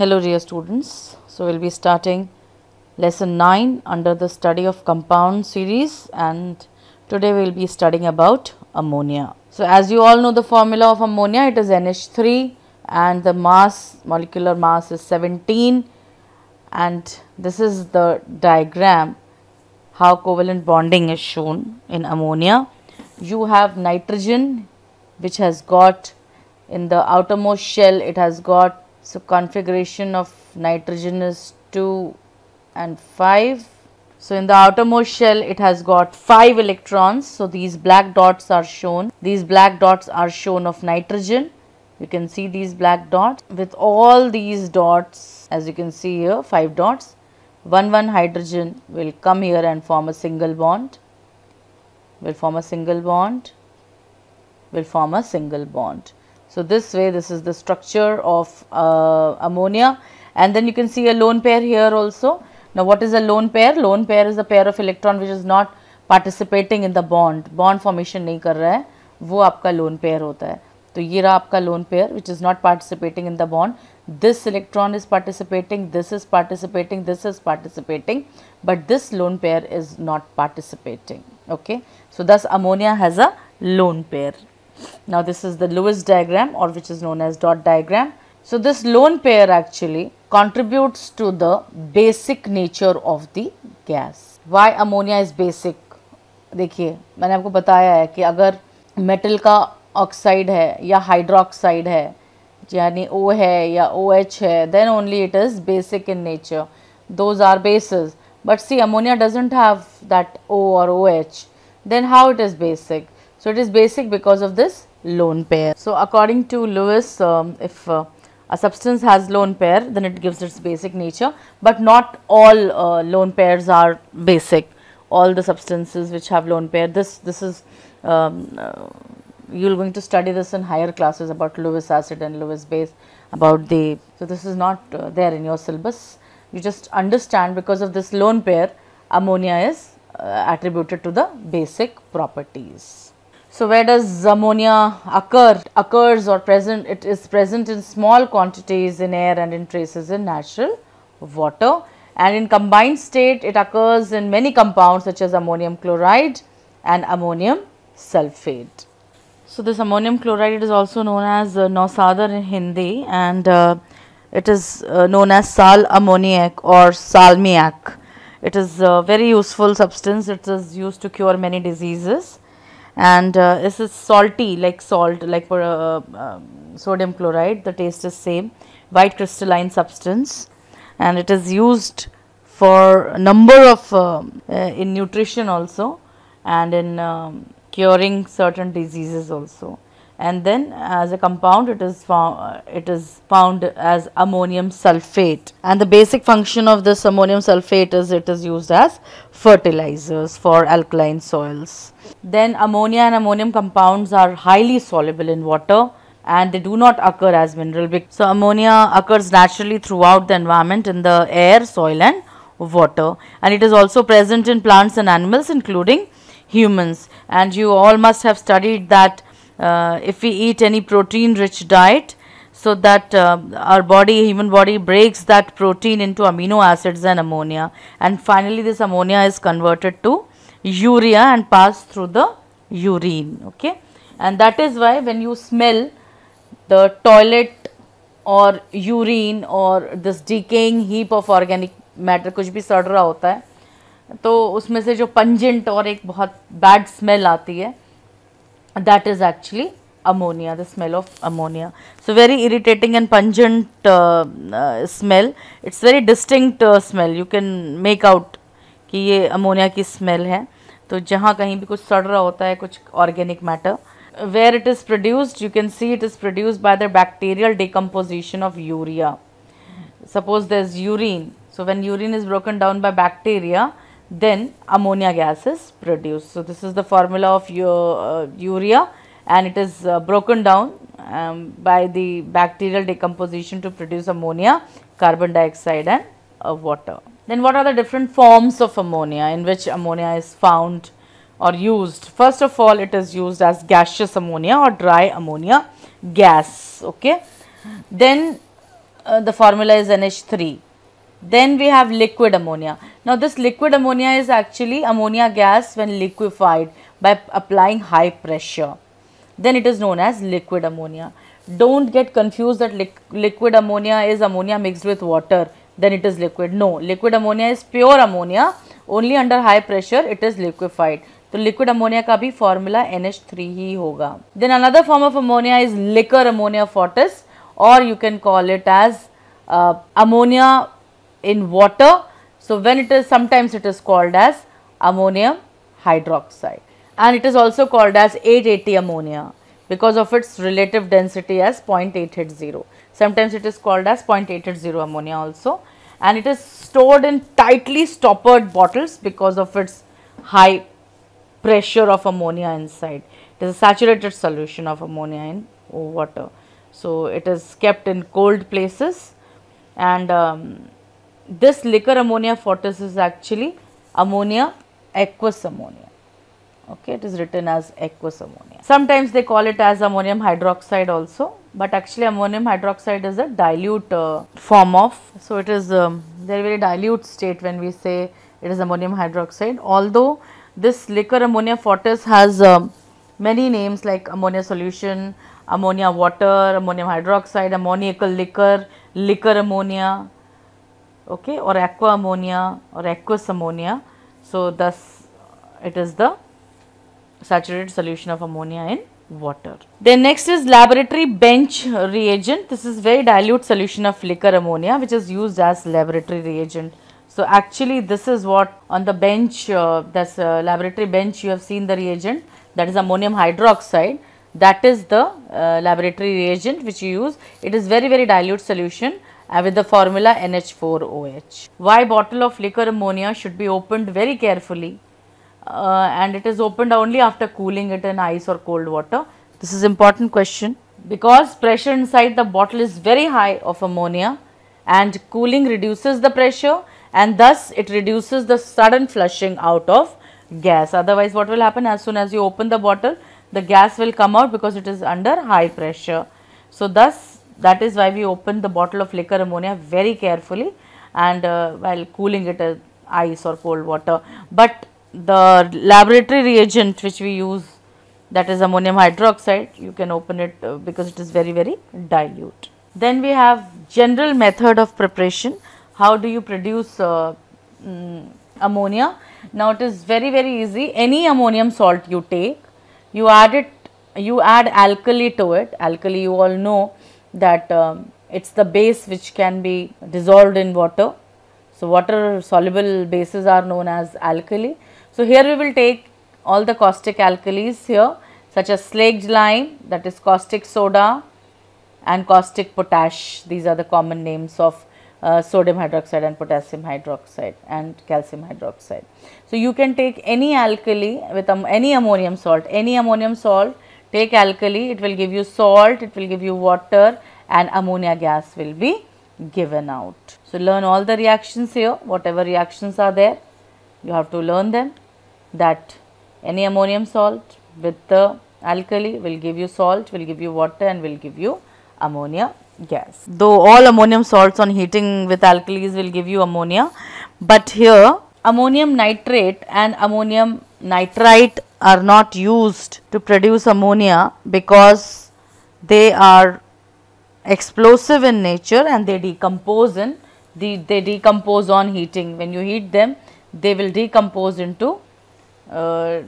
Hello dear students, so we will be starting lesson 9 under the study of compound series and today we will be studying about ammonia. So as you all know the formula of ammonia it is NH3 and the mass molecular mass is 17 and this is the diagram how covalent bonding is shown in ammonia. You have nitrogen which has got in the outermost shell it has got so configuration of nitrogen is 2 and 5. So in the outermost shell it has got 5 electrons. So these black dots are shown. These black dots are shown of nitrogen. You can see these black dots with all these dots as you can see here 5 dots. 1 1 hydrogen will come here and form a single bond. Will form a single bond. Will form a single bond. So, this way this is the structure of uh, ammonia and then you can see a lone pair here also. Now, what is a lone pair? Lone pair is a pair of electron which is not participating in the bond, bond formation nahi कर रहा है lone pair hota hai. तो ये रहा आपका lone pair which is not participating in the bond. This electron is participating, this is participating, this is participating, but this lone pair is not participating. Okay. So, thus ammonia has a lone pair. Now this is the Lewis diagram or which is known as dot diagram. So this lone pair actually contributes to the basic nature of the gas. Why ammonia is basic? dekhiye maine aapko bataya hai ki agar metal ka oxide hai ya hydroxide hai yani o hai ya OH hai then only it is basic in nature those are bases but see ammonia doesn't have that o or oh then how it is basic So it is basic because of this lone pair. So according to Lewis, um, if uh, a substance has lone pair, then it gives its basic nature. But not all uh, lone pairs are basic. All the substances which have lone pair, this this is um, uh, you're going to study this in higher classes about Lewis acid and Lewis base about the. So this is not uh, there in your syllabus. You just understand because of this lone pair, ammonia is uh, attributed to the basic properties. So where does ammonia occur? Occurs or present, it is present in small quantities in air and in traces in natural water. And in combined state, it occurs in many compounds such as ammonium chloride and ammonium sulfate. So this ammonium chloride is also known as uh, nosadar in Hindi and uh, it is uh, known as sal ammoniac or salmiac. It is a very useful substance. It is used to cure many diseases and uh, this is salty like salt like for uh, uh, sodium chloride the taste is same white crystalline substance and it is used for number of uh, uh, in nutrition also and in um, curing certain diseases also and then as a compound it is found it is found as ammonium sulfate and the basic function of this ammonium sulfate is it is used as fertilizers for alkaline soils then ammonia and ammonium compounds are highly soluble in water and they do not occur as mineral so ammonia occurs naturally throughout the environment in the air soil and water and it is also present in plants and animals including humans and you all must have studied that uh, if we eat any protein rich diet so that uh, our body human body breaks that protein into amino acids and ammonia and finally this ammonia is converted to urea and passed through the urine okay and that is why when you smell the toilet or urine or this decaying heap of organic matter kuch bhi sad raha hota hai to usme se jo pungent aur ek bahut bad smell aati hai that is actually ammonia, the smell of ammonia. So, very irritating and pungent uh, uh, smell. it's very distinct uh, smell. You can make out ki ye ammonia ki smell hai to jahan kahin bhi kuch sad raha hota hai kuch organic matter where it is produced you can see it is produced by the bacterial decomposition of urea suppose there is urine so when urine is broken down by bacteria then ammonia gas is produced. So, this is the formula of your, uh, urea and it is uh, broken down um, by the bacterial decomposition to produce ammonia, carbon dioxide and uh, water. Then what are the different forms of ammonia in which ammonia is found or used? First of all, it is used as gaseous ammonia or dry ammonia gas. Okay. Then uh, the formula is NH3 then we have liquid ammonia. Now this liquid ammonia is actually ammonia gas when liquefied by applying high pressure. Then it is known as liquid ammonia. Don't get confused that li liquid ammonia is ammonia mixed with water. Then it is liquid. No, liquid ammonia is pure ammonia. Only under high pressure it is liquefied. So liquid ammonia formula भी formula NH3 hoga then another form of ammonia is liquor ammonia ammonia or you can call it as as uh, in water. So, when it is sometimes it is called as ammonium hydroxide and it is also called as 880 ammonia because of its relative density as 0.880. Sometimes it is called as 0.880 ammonia also and it is stored in tightly stoppered bottles because of its high pressure of ammonia inside. It is a saturated solution of ammonia in water. So, it is kept in cold places and um, this liquor ammonia fortis is actually ammonia aqueous ammonia okay it is written as aqueous ammonia sometimes they call it as ammonium hydroxide also but actually ammonium hydroxide is a dilute uh, form of so it is um, very very dilute state when we say it is ammonium hydroxide although this liquor ammonia fortis has um, many names like ammonia solution ammonia water ammonium hydroxide ammoniacal liquor liquor ammonia okay or aqua ammonia or aqueous ammonia. So, thus it is the saturated solution of ammonia in water. Then next is laboratory bench reagent. This is very dilute solution of liquor ammonia which is used as laboratory reagent. So actually this is what on the bench uh, that's uh, laboratory bench you have seen the reagent that is ammonium hydroxide that is the uh, laboratory reagent which you use. It is very very dilute solution uh, with the formula NH4OH. Why bottle of liquor ammonia should be opened very carefully uh, and it is opened only after cooling it in ice or cold water. This is important question because pressure inside the bottle is very high of ammonia and cooling reduces the pressure and thus it reduces the sudden flushing out of gas. Otherwise what will happen as soon as you open the bottle the gas will come out because it is under high pressure. So thus that is why we open the bottle of liquor ammonia very carefully and uh, while cooling it as ice or cold water. But the laboratory reagent which we use that is ammonium hydroxide you can open it uh, because it is very very dilute. Then we have general method of preparation how do you produce uh, mm, ammonia. Now it is very very easy any ammonium salt you take you add it you add alkali to it alkali you all know that um, it's the base which can be dissolved in water. So, water soluble bases are known as alkali. So, here we will take all the caustic alkalis here such as slaked lime that is caustic soda and caustic potash. These are the common names of uh, sodium hydroxide and potassium hydroxide and calcium hydroxide. So, you can take any alkali with um, any ammonium salt, any ammonium salt take alkali, it will give you salt, it will give you water and ammonia gas will be given out. So, learn all the reactions here, whatever reactions are there, you have to learn them that any ammonium salt with the alkali will give you salt, will give you water and will give you ammonia gas. Though all ammonium salts on heating with alkalis will give you ammonia, but here ammonium nitrate and ammonium nitrite are not used to produce ammonia because they are explosive in nature and they decompose in the, they decompose on heating when you heat them they will decompose into uh,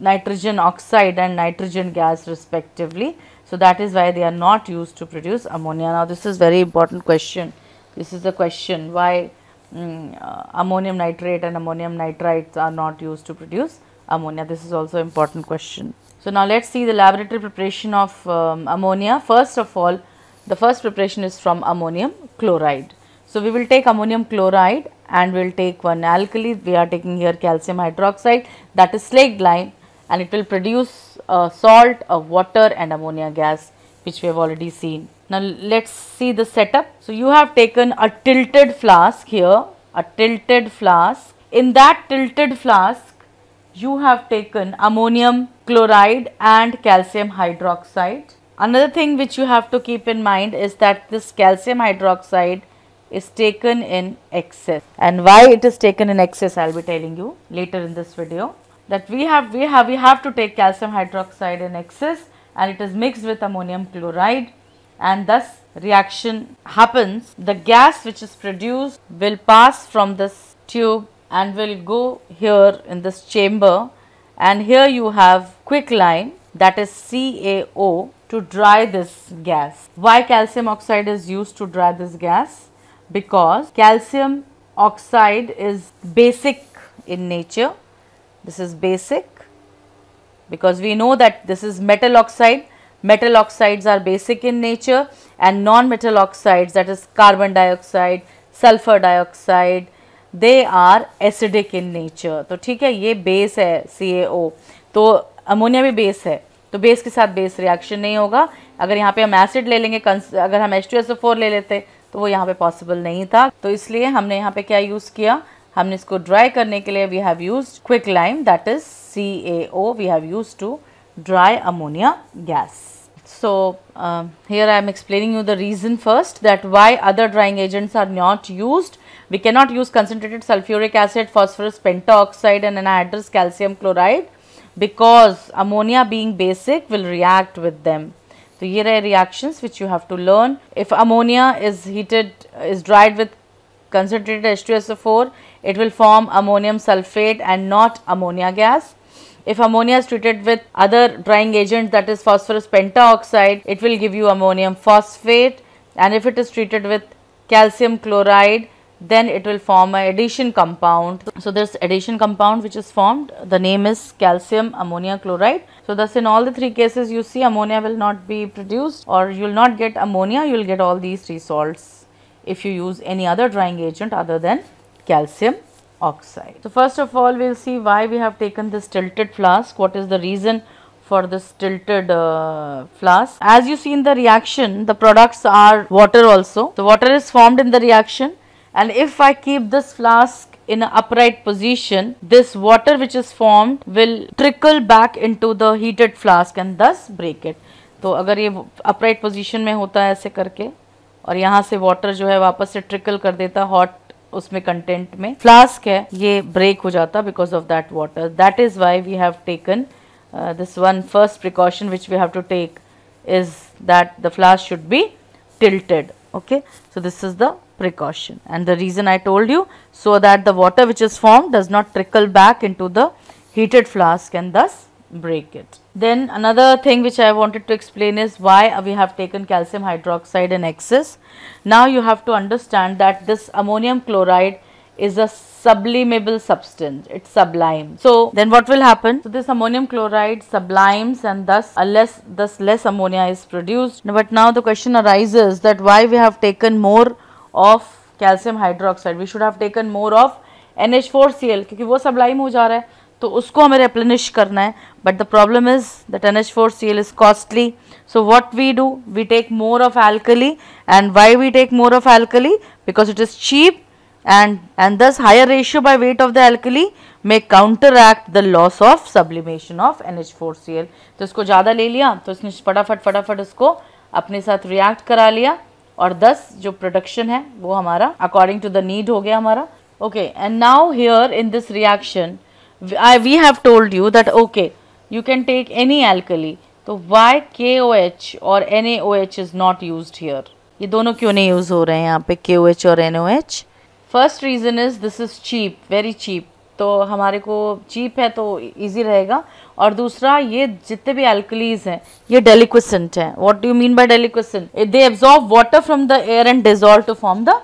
nitrogen oxide and nitrogen gas respectively so that is why they are not used to produce ammonia now this is very important question this is the question why um, uh, ammonium nitrate and ammonium nitrites are not used to produce ammonia. This is also important question. So now let's see the laboratory preparation of um, ammonia. First of all, the first preparation is from ammonium chloride. So we will take ammonium chloride and we will take one alkali. We are taking here calcium hydroxide that is slaked lime and it will produce a uh, salt, of uh, water and ammonia gas which we have already seen. Now let's see the setup. So you have taken a tilted flask here, a tilted flask. In that tilted flask you have taken ammonium chloride and calcium hydroxide. Another thing which you have to keep in mind is that this calcium hydroxide is taken in excess and why it is taken in excess I will be telling you later in this video that we have we have we have to take calcium hydroxide in excess and it is mixed with ammonium chloride and thus reaction happens the gas which is produced will pass from this tube and will go here in this chamber and here you have quick lime that is CaO to dry this gas. Why calcium oxide is used to dry this gas? Because calcium oxide is basic in nature. This is basic because we know that this is metal oxide. Metal oxides are basic in nature and non-metal oxides that is carbon dioxide, sulfur dioxide, they are acidic in nature तो ठीक है ये base है सी तो ammonia भी base है तो base के साथ बेस रिएक्शन नहीं होगा अगर यहाँ पे हम एसिड ले लेंगे अगर हम एच ले लेते तो वो यहाँ पे पॉसिबल नहीं था तो इसलिए हमने यहाँ पे क्या यूज़ किया हमने इसको ड्राई करने के लिए we have use quick lime that is C A O we have use to dry ammonia gas So, uh, here I am explaining you the reason first that why other drying agents are not used. We cannot use concentrated sulfuric acid, phosphorus pentoxide and anhydrous calcium chloride because ammonia being basic will react with them. So, here are reactions which you have to learn. If ammonia is heated, is dried with concentrated H2SO4, it will form ammonium sulfate and not ammonia gas. If ammonia is treated with other drying agent that is phosphorus pentoxide, it will give you ammonium phosphate and if it is treated with calcium chloride, then it will form an addition compound. So, this addition compound which is formed, the name is calcium ammonia chloride. So, thus in all the three cases you see ammonia will not be produced or you will not get ammonia, you will get all these three salts if you use any other drying agent other than calcium oxide. So first of all we'll see why we have taken this tilted flask, what is the reason for this tilted uh, flask. As you see in the reaction the products are water also. The water is formed in the reaction and if I keep this flask in an upright position this water which is formed will trickle back into the heated flask and thus break it. तो अगर ये upright position में होता है ऐसे करके और यहाँ से water जो है वापस से trickle कर देता hot उसमें कंटेंट में फ्लास्क है ये ब्रेक हो जाता because of that water that is why we have taken this one first precaution which we have to take is that the flask should be tilted okay so this is the precaution and the reason I told you so that the water which is form does not trickle back into the heated flask and this break it. Then another thing which I wanted to explain is why we have taken calcium hydroxide in excess. Now you have to understand that this ammonium chloride is a sublimable substance it's sublimes. so then what will happen so this ammonium chloride sublimes and thus less thus less ammonia is produced but now the question arises that why we have taken more of calcium hydroxide we should have taken more of NH4Cl cl because it is sublime हो जा तो उसको हमें replenish करना है but the problem is that N H four C L is costly so what we do we take more of alkali and why we take more of alkali because it is cheap and and this higher ratio by weight of the alkali may counteract the loss of sublimation of N H four C L तो इसको ज़्यादा ले लिया तो इसने फटाफट फटाफट उसको अपने साथ रिएक्ट करा लिया और दस जो प्रोडक्शन है वो हमारा अकॉर्डिंग टू द नीड हो गया हमारा okay and now here in this reaction I, we have told you that okay you can take any alkali तो why KOH और NaOH is not used here ये दोनों क्यों नहीं यूज़ हो रहे हैं यहाँ पे के ओ एच और N O H first reason is this is cheap very cheap तो हमारे को चीप है तो ईजी रहेगा और दूसरा ये जितने भी एल्कलीज हैं ये डेलिक्विसेंट हैं what do you mean by deliquescent they absorb water from the air and dissolve to form the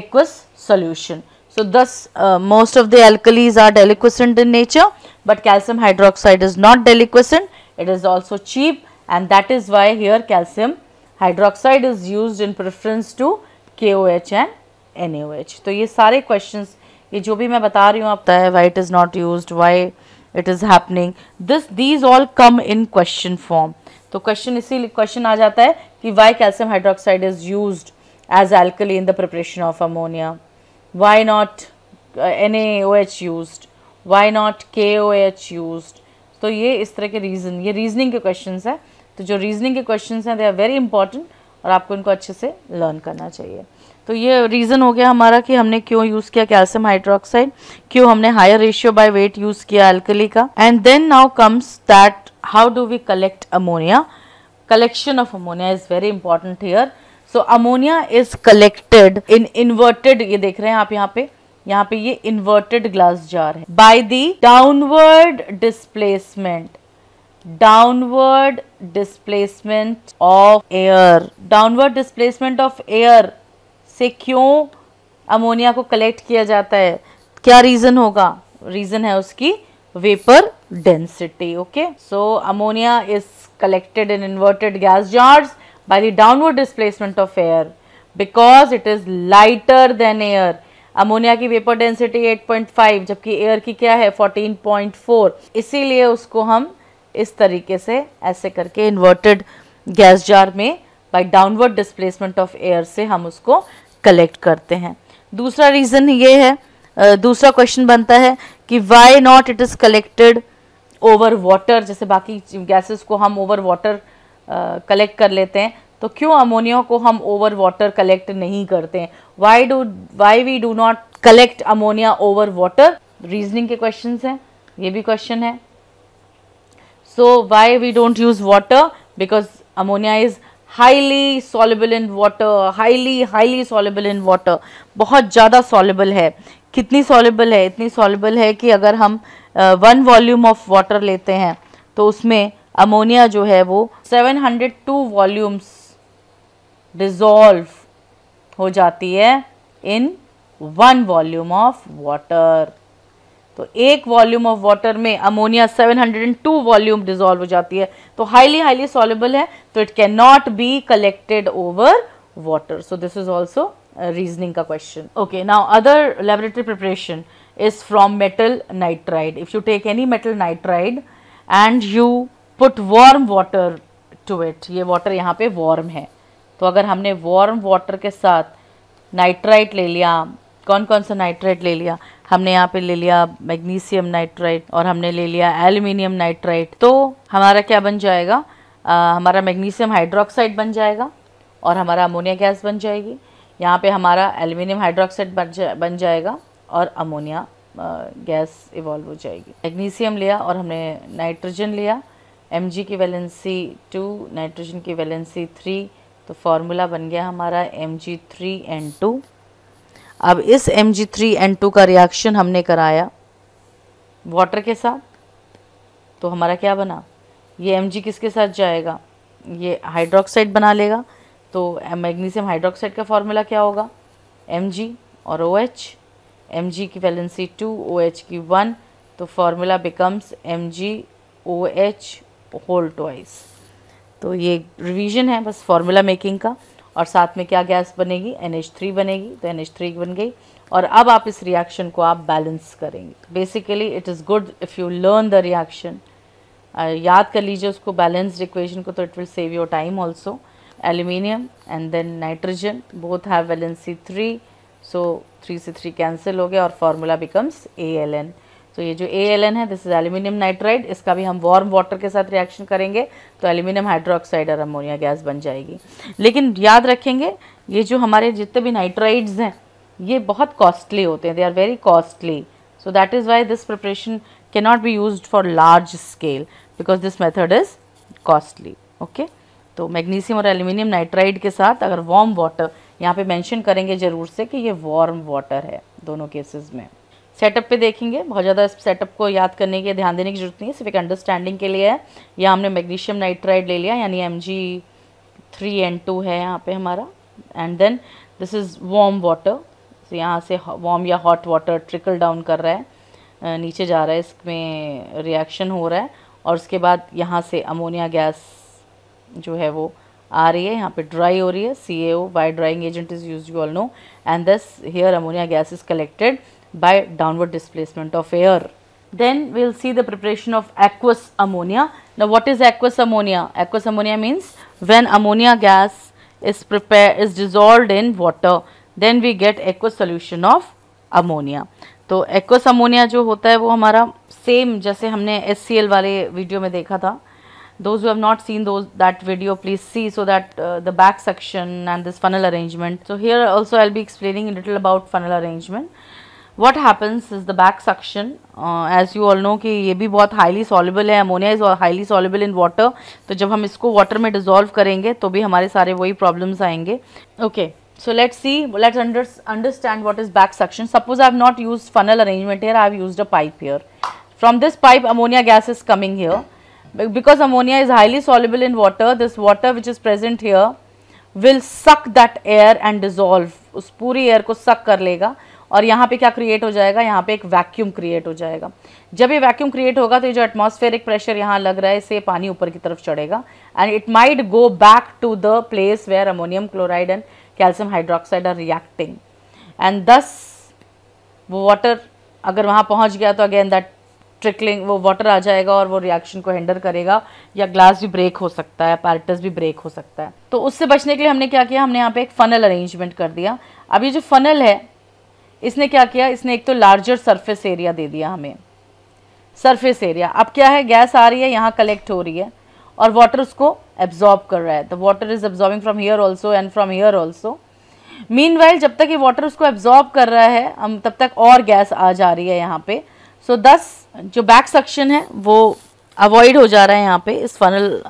aqueous solution So, thus uh, most of the alkalis are deliquescent in nature, but calcium hydroxide is not deliquescent, it is also cheap and that is why here calcium hydroxide is used in preference to KOH and NaOH. So, ये सारे questions ये जो भी मैं बता why it is not used, why it is happening, this these all come in question form. So, question इसी question आ जाता why calcium hydroxide is used as alkali in the preparation of ammonia. why not uh, NaOH used why not KOH used तो ये इस तरह के reason ये reasoning के questions हैं तो जो रीजनिंग के क्वेश्चंस हैं दे आर वेरी इंपॉर्टेंट और आपको इनको अच्छे से लर्न करना चाहिए तो ये रीज़न हो गया हमारा कि हमने क्यों यूज़ किया कैल्शियम हाइड्रोक्साइड क्यों हमने higher ratio by weight use किया अल्कली का and then now comes that how do we collect ammonia collection of ammonia is very important here so ammonia is collected in inverted ये देख रहे हैं आप यहाँ पे यहाँ पे ये इन्वर्टेड ग्लास जार है by the downward displacement downward displacement of air downward displacement of air से क्यों अमोनिया को कलेक्ट किया जाता है क्या रीज़न होगा रीज़न है उसकी vapour density okay so ammonia is collected in inverted gas jars by the downward displacement of air because it is lighter than air. Ammonia की वेपर डेंसिटी 8.5 जबकि एयर की क्या है 14.4 इसीलिए उसको हम इस तरीके से ऐसे करके इन्वर्टेड गैस जार में by downward displacement of air से हम उसको कलेक्ट करते हैं दूसरा रीज़न ये है दूसरा क्वेश्चन बनता है कि why not it is collected over water जैसे बाकी गैसेस को हम ओवर वाटर कलेक्ट कर लेते हैं तो क्यों अमोनिया को हम ओवर वाटर कलेक्ट नहीं करते हैं why do why we do not collect ammonia over water reasoning के क्वेश्चन हैं ये भी क्वेश्चन है so why we don't use water because ammonia is highly soluble in water highly highly soluble in water बहुत ज़्यादा soluble है कितनी soluble है इतनी सॉलेबल है कि अगर हम वन वॉल्यूम ऑफ वाटर लेते हैं तो उसमें अमोनिया जो है वो 702 वॉल्यूम्स डिज़ोल्व हो जाती है in one volume of water तो एक वॉल्यूम ऑफ वाटर में अमोनिया 702 वॉल्यूम डिजोल्व हो जाती है तो हाईली हाईली सॉलेबल है तो it can not be collected over water so this is also reasoning का question okay now other laboratory preparation is from metal nitride if you take any metal nitride and you put warm water to it ये water यहाँ पे warm है तो अगर हमने warm water के साथ नाइट्राइट ले लिया कौन कौन सा नाइट्राइट ले लिया हमने यहाँ पे ले लिया मैग्नीशियम नाइट्राइट और हमने ले लिया एल्यूमिनियम नाइट्राइट तो हमारा क्या बन जाएगा आ, हमारा मैग्नीशियम हाइड्रोक्साइड बन जाएगा और हमारा अमोनिया गैस बन जाएगी यहाँ पे हमारा एल्यूमिनियम हाइड्रोक्साइड बन जा बन जाएगा और अमोनिया गैस इवॉल्व हो जाएगी मैग्नीशियम लिया और हमने नाइट्रोजन लिया एम की वैलेंसी टू नाइट्रोजन की वैलेंसी थ्री तो फार्मूला बन गया हमारा M G three N two अब इस M G three N two का रिएक्शन हमने कराया वाटर के साथ तो हमारा क्या बना ये एम जी किसके साथ जाएगा ये हाइड्रोक्साइड बना लेगा तो मैग्नीशियम हाइड्रोक्साइड का फार्मूला क्या होगा एम जी और ओ एच एम जी की वैलेंसी टू ओ एच की वन तो formula becomes M G O H whole twice तो ये रिवीजन है बस फार्मूला मेकिंग का और साथ में क्या गैस बनेगी NH3 बनेगी तो NH3 बन गई और अब आप इस रिएक्शन को आप बैलेंस करेंगे basically it is good if you learn the reaction याद कर लीजिए उसको बैलेंस्ड इक्वेशन को तो it will save your time also aluminium and then nitrogen both have valency three so three से थ्री कैंसिल हो गया और formula becomes A L N तो ये जो ए है दिस इज एल्यूमिनियम नाइट्राइड इसका भी हम वार्म वाटर के साथ रिएक्शन करेंगे तो एल्यूमिनियम हाइड्रोक्साइड और अमोनिया गैस बन जाएगी लेकिन याद रखेंगे ये जो हमारे जितने भी नाइट्राइड्स हैं ये बहुत कॉस्टली होते हैं they are very costly so that is why this preparation can not be use for large scale because this method is costly okay तो मैग्नीशियम और एल्यूमिनियम नाइट्राइड के साथ अगर वार्म वाटर यहाँ पे मेंशन करेंगे ज़रूर से कि ये वार्म वाटर है दोनों केसेस में सेटअप पे देखेंगे बहुत ज़्यादा इस सेटअप को याद करने के ध्यान देने की जरूरत नहीं है सिर्फ एक अंडरस्टैंडिंग के लिए है या हमने मैग्नीशियम नाइट्राइड ले लिया यानी M G three and two है यहाँ पे हमारा and then this is warm water तो यहाँ से वॉम या हॉट वाटर ट्रिकल डाउन कर रहा है नीचे जा रहा है इसमें रिएक्शन हो रहा है और उसके बाद यहाँ से अमोनिया गैस जो है वो आ रही है यहाँ पे ड्राई हो रही है C A O by drying agent is use you all know and thus here ammonia gas is collected by downward displacement of air. Then we will see the preparation of aqueous ammonia. Now what is aqueous ammonia? Aqueous ammonia means when ammonia gas is prepared is dissolved in water then we get aqueous solution of ammonia. तो aqueous ammonia जो होता है वो हमारा same जैसे हमने S वाले video में देखा था those who have not seen those that video please see so that uh, the back section and this funnel arrangement so here also i'll be explaining a little about funnel what happens is the back suction uh, as you all know कि ये भी बहुत highly soluble है ammonia is highly soluble in water तो जब हम इसको water में dissolve करेंगे तो भी हमारे सारे वही problems आएंगे okay so let's see let's under, understand what is back suction suppose I have not used funnel arrangement here I have used a pipe here from this pipe ammonia gas is coming here because ammonia is highly soluble in water this water which is present here will suck that air and dissolve उस पूरी air को suck कर लेगा और यहाँ पे क्या create हो जाएगा यहाँ पे एक वैक्यूम क्रिएट हो जाएगा जब ये वैक्यूम क्रिएट होगा तो ये जो एटमोस्फेरिक प्रेशर यहाँ लग रहा है इसे पानी ऊपर की तरफ चढ़ेगा and it might go back to the place where ammonium chloride and calcium hydroxide are reacting and thus वो वाटर अगर वहाँ पहुँच गया तो अगेन दैट ट्रिकलिंग वो वाटर आ जाएगा और वो रिएक्शन को हैंडल करेगा या ग्लास भी ब्रेक हो सकता है पैरटस भी ब्रेक हो सकता है तो उससे बचने के लिए हमने क्या किया हमने यहाँ पे एक फनल अरेंजमेंट कर दिया अब ये जो फनल है इसने क्या किया इसने एक तो लार्जर सरफेस एरिया दे दिया हमें सरफेस एरिया अब क्या है गैस आ रही है यहाँ कलेक्ट हो रही है और वाटर उसको एब्जॉर्ब कर रहा है the water is absorbing from here also and from here also mean जब तक ये वाटर उसको एब्जॉर्ब कर रहा है हम तब तक और गैस आ जा रही है यहाँ पे सो so, दस जो बैक सेक्शन है वो अवॉइड हो जा रहा है यहाँ पे इस फनल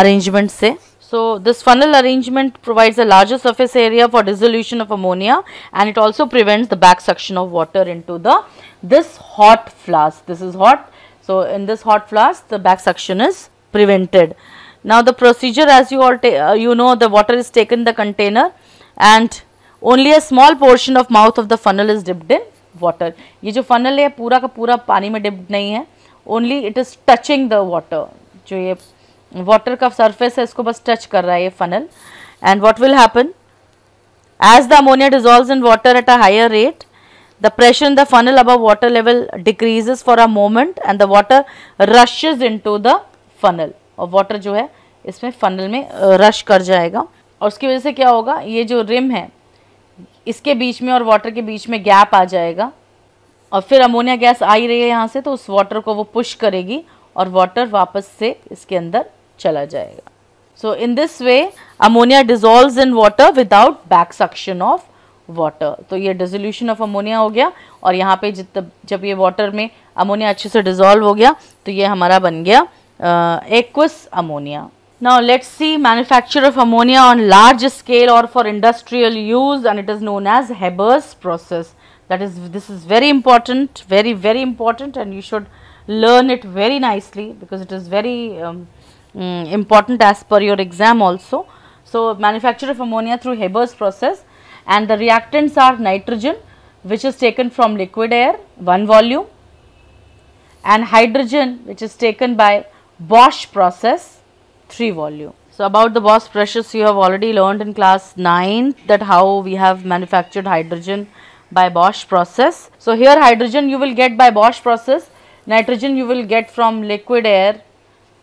अरेंजमेंट से So this funnel arrangement provides a larger surface area for dissolution of ammonia and it also prevents the back suction of water into the this hot flask. This is hot. So in this hot flask the back suction is prevented. Now the procedure as you all uh, you know the water is taken the container and only a small portion of mouth of the funnel is dipped in water. ये जो funnel है पूरा का पूरा पानी में dipped नहीं है only it is touching the water जो ये वाटर का सरफेस है इसको बस टच कर रहा है ये funnel and what will happen as the ammonia dissolve in water at a higher rate the in the funnel अब water level level for a moment and the water water into the funnel और water जो है इसमें funnel में rush कर जाएगा और उसकी वजह से क्या होगा ये जो रिम है इसके बीच में और वाटर के बीच में गैप आ जाएगा और फिर अमोनिया गैस आ ही रही है यहाँ से तो उस वाटर को वो पुश करेगी और वाटर वापस से इसके अंदर चला जाएगा so in this way ammonia dissolve in water without back suction of water तो ये डिजोल्यूशन ऑफ अमोनिया हो गया और यहाँ पे जब जब ये वॉटर में अमोनिया अच्छे से डिजोल्व हो गया तो ये हमारा बन गया aqueous ammonia now let's see manufacture of ammonia on large scale और for industrial use and it is known as Haber's process that is this is very important very very important and you should learn it very nicely because it is very um, important as per your exam also. So, manufacture of ammonia through Haber's process and the reactants are nitrogen which is taken from liquid air 1 volume and hydrogen which is taken by Bosch process 3 volume. So, about the Bosch process you have already learned in class 9 that how we have manufactured hydrogen by Bosch process. So, here hydrogen you will get by Bosch process, nitrogen you will get from liquid air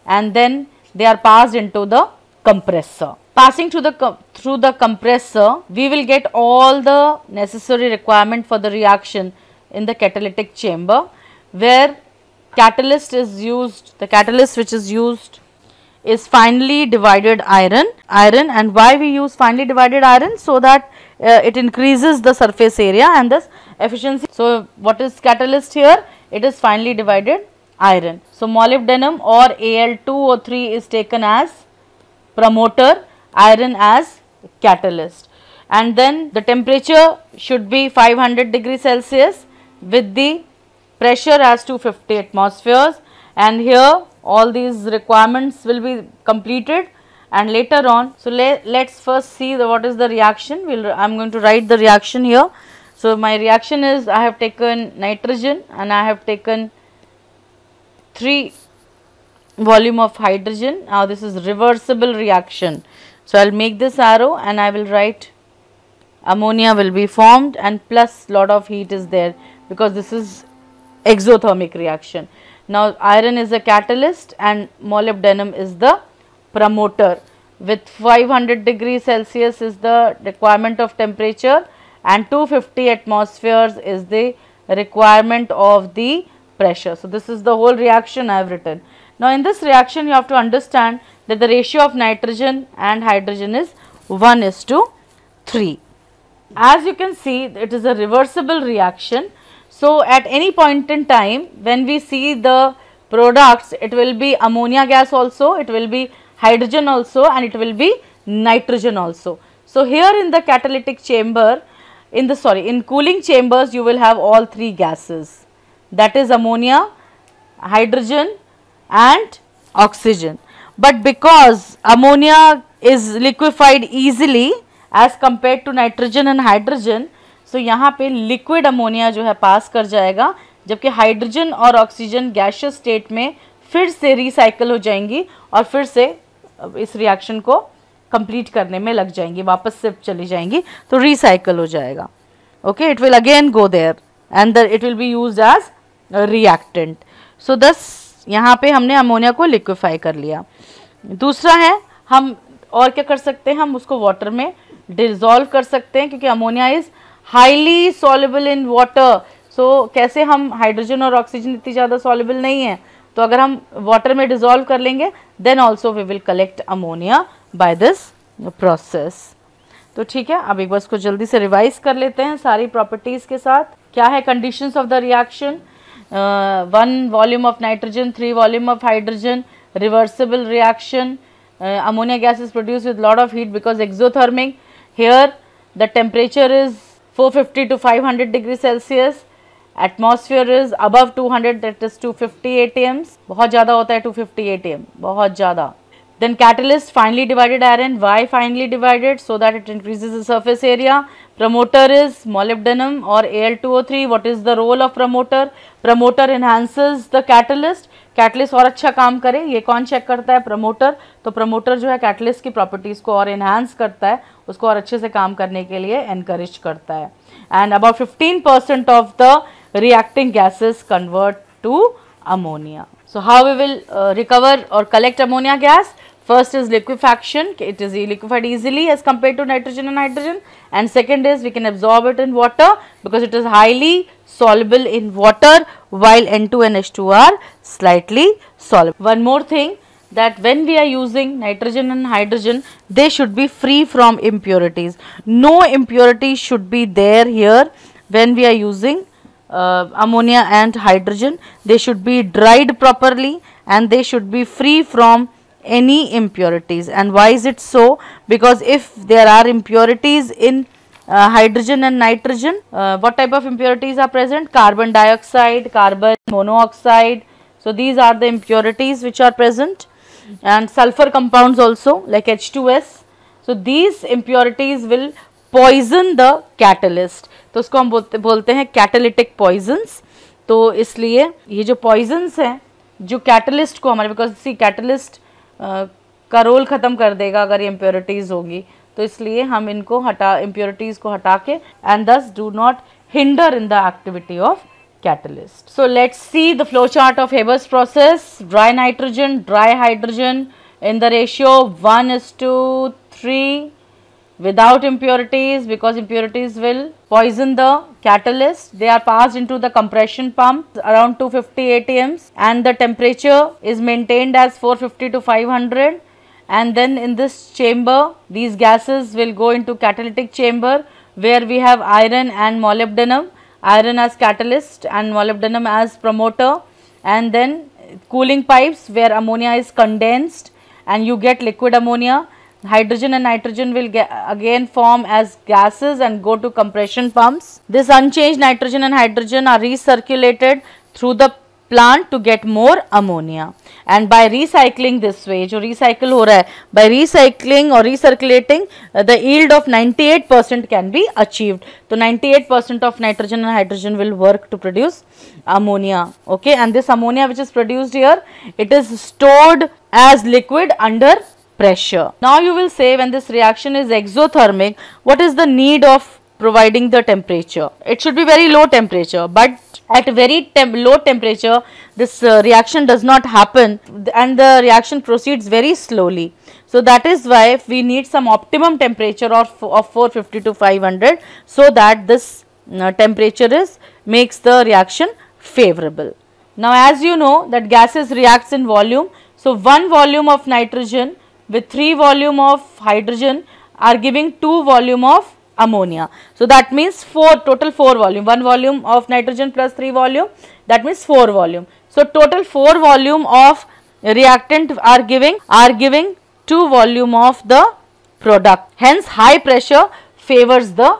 and then they are passed into the compressor. Passing through the, through the compressor, we will get all the necessary requirement for the reaction in the catalytic chamber where catalyst is used, the catalyst which is used is finely divided iron iron and why we use finely divided iron so that uh, it increases the surface area and thus efficiency so what is catalyst here it is finely divided iron. So, molybdenum or Al2O3 is taken as promoter, iron as catalyst. And then the temperature should be 500 degree Celsius with the pressure as 250 atmospheres and here all these requirements will be completed and later on. So, le let us first see the, what is the reaction, we will I am going to write the reaction here. So, my reaction is I have taken nitrogen and I have taken 3 volume of hydrogen. Now, this is reversible reaction. So, I will make this arrow and I will write ammonia will be formed and plus lot of heat is there because this is exothermic reaction. Now, iron is a catalyst and molybdenum is the promoter with 500 degrees Celsius is the requirement of temperature and 250 atmospheres is the requirement of the pressure. So, this is the whole reaction I have written. Now, in this reaction you have to understand that the ratio of nitrogen and hydrogen is 1 is to 3. As you can see it is a reversible reaction. So, at any point in time when we see the products it will be ammonia gas also, it will be hydrogen also and it will be nitrogen also. So, here in the catalytic chamber in the sorry in cooling chambers you will have all three gases. that is ammonia, hydrogen and oxygen. But because ammonia is liquefied easily as compared to nitrogen and hydrogen, so yahan pe liquid ammonia jo hai pass kar jayega jabki hydrogen aur oxygen gaseous state mein फिर से recycle हो जाएंगी और फिर से इस reaction को complete करने में लग जाएंगी वापस से चली जाएंगी तो recycle हो जाएगा okay it will again go there and the, it will be used as reactant so thus यहाँ पे हमने अमोनिया को लिक्विफाई कर लिया दूसरा है हम और क्या कर सकते हैं हम उसको वाटर में डिजोल्व कर सकते हैं क्योंकि ammonia is highly soluble in water so कैसे हम हाइड्रोजन और ऑक्सीजन इतनी ज़्यादा सॉलेबल नहीं है तो अगर हम वाटर में डिजोल्व कर लेंगे then also we will collect ammonia by this process तो ठीक है अब एक बार उसको जल्दी से रिवाइज कर लेते हैं सारी प्रॉपर्टीज़ के साथ क्या है conditions of the reaction uh, one volume of nitrogen, three volume of hydrogen, reversible reaction, uh, ammonia gas is produced with lot of heat because exothermic. Here the temperature is 450 to 500 degrees Celsius, atmosphere is above 200 that is 250 atms, बहुत ज़्यादा होता है 250 atm, बहुत ज़्यादा. Then catalyst finely divided iron, why finely divided? So that it increases the surface area. Promoter is और A L two O three what is the role of promoter promoter enhances the catalyst catalyst और अच्छा काम करे ये कौन check करता है promoter तो प्रमोटर जो है कैटलिस्ट की प्रॉपर्टीज़ को और इन्हांस करता है उसको और अच्छे से काम करने के लिए एनकरेज करता है and about fifteen percent of the reacting gases convert to ammonia so how we will recover और collect ammonia gas First is liquefaction, it is liquefied easily as compared to nitrogen and hydrogen and second is we can absorb it in water because it is highly soluble in water while N2 and H2 are slightly soluble. One more thing that when we are using nitrogen and hydrogen they should be free from impurities. No impurities should be there here when we are using uh, ammonia and hydrogen. They should be dried properly and they should be free from any impurities and why is it so because if there are impurities in uh, hydrogen and nitrogen uh, what type of impurities are present carbon dioxide carbon monoxide so these are the impurities which are present and sulfur compounds also like H2S so these impurities will poison the catalyst to usko hum bolte bolte hain catalytic poisons to isliye ye jo poisons hain jo catalyst ko hamare because see catalyst uh, का role ख़त्म कर देगा अगर ये impurities होगी तो इसलिए हम इनको हटा इम्प्योरिटीज़ को हटा के and thus do not hinder in the activity of catalyst so let's see the flow chart of Haber's process dry nitrogen dry hydrogen in the ratio one is to three without impurities because impurities will poison the catalyst. They are passed into the compression pump around 250 atms and the temperature is maintained as 450 to 500 and then in this chamber these gases will go into catalytic chamber where we have iron and molybdenum, iron as catalyst and molybdenum as promoter and then cooling pipes where ammonia is condensed and you get liquid ammonia Hydrogen and nitrogen will again form as gases and go to compression pumps. This unchanged nitrogen and hydrogen are recirculated through the plant to get more ammonia and by recycling this way जो recycle हो रहा by recycling or recirculating uh, the yield of 98 percent can be achieved So 98 percent of nitrogen and hydrogen will work to produce ammonia okay and this ammonia which is produced here it is stored as liquid under pressure. Now you will say when this reaction is exothermic, what is the need of providing the temperature? It should be very low temperature but at very temp low temperature this uh, reaction does not happen and the reaction proceeds very slowly. So that is why we need some optimum temperature of, of 450 to 500 so that this uh, temperature is makes the reaction favorable. Now as you know that gases reacts in volume. So one volume of nitrogen with three volume of hydrogen are giving two volume of ammonia. So, that means four total four volume one volume of nitrogen plus three volume that means four volume. So, total four volume of reactant are giving are giving two volume of the product. Hence, high pressure favors the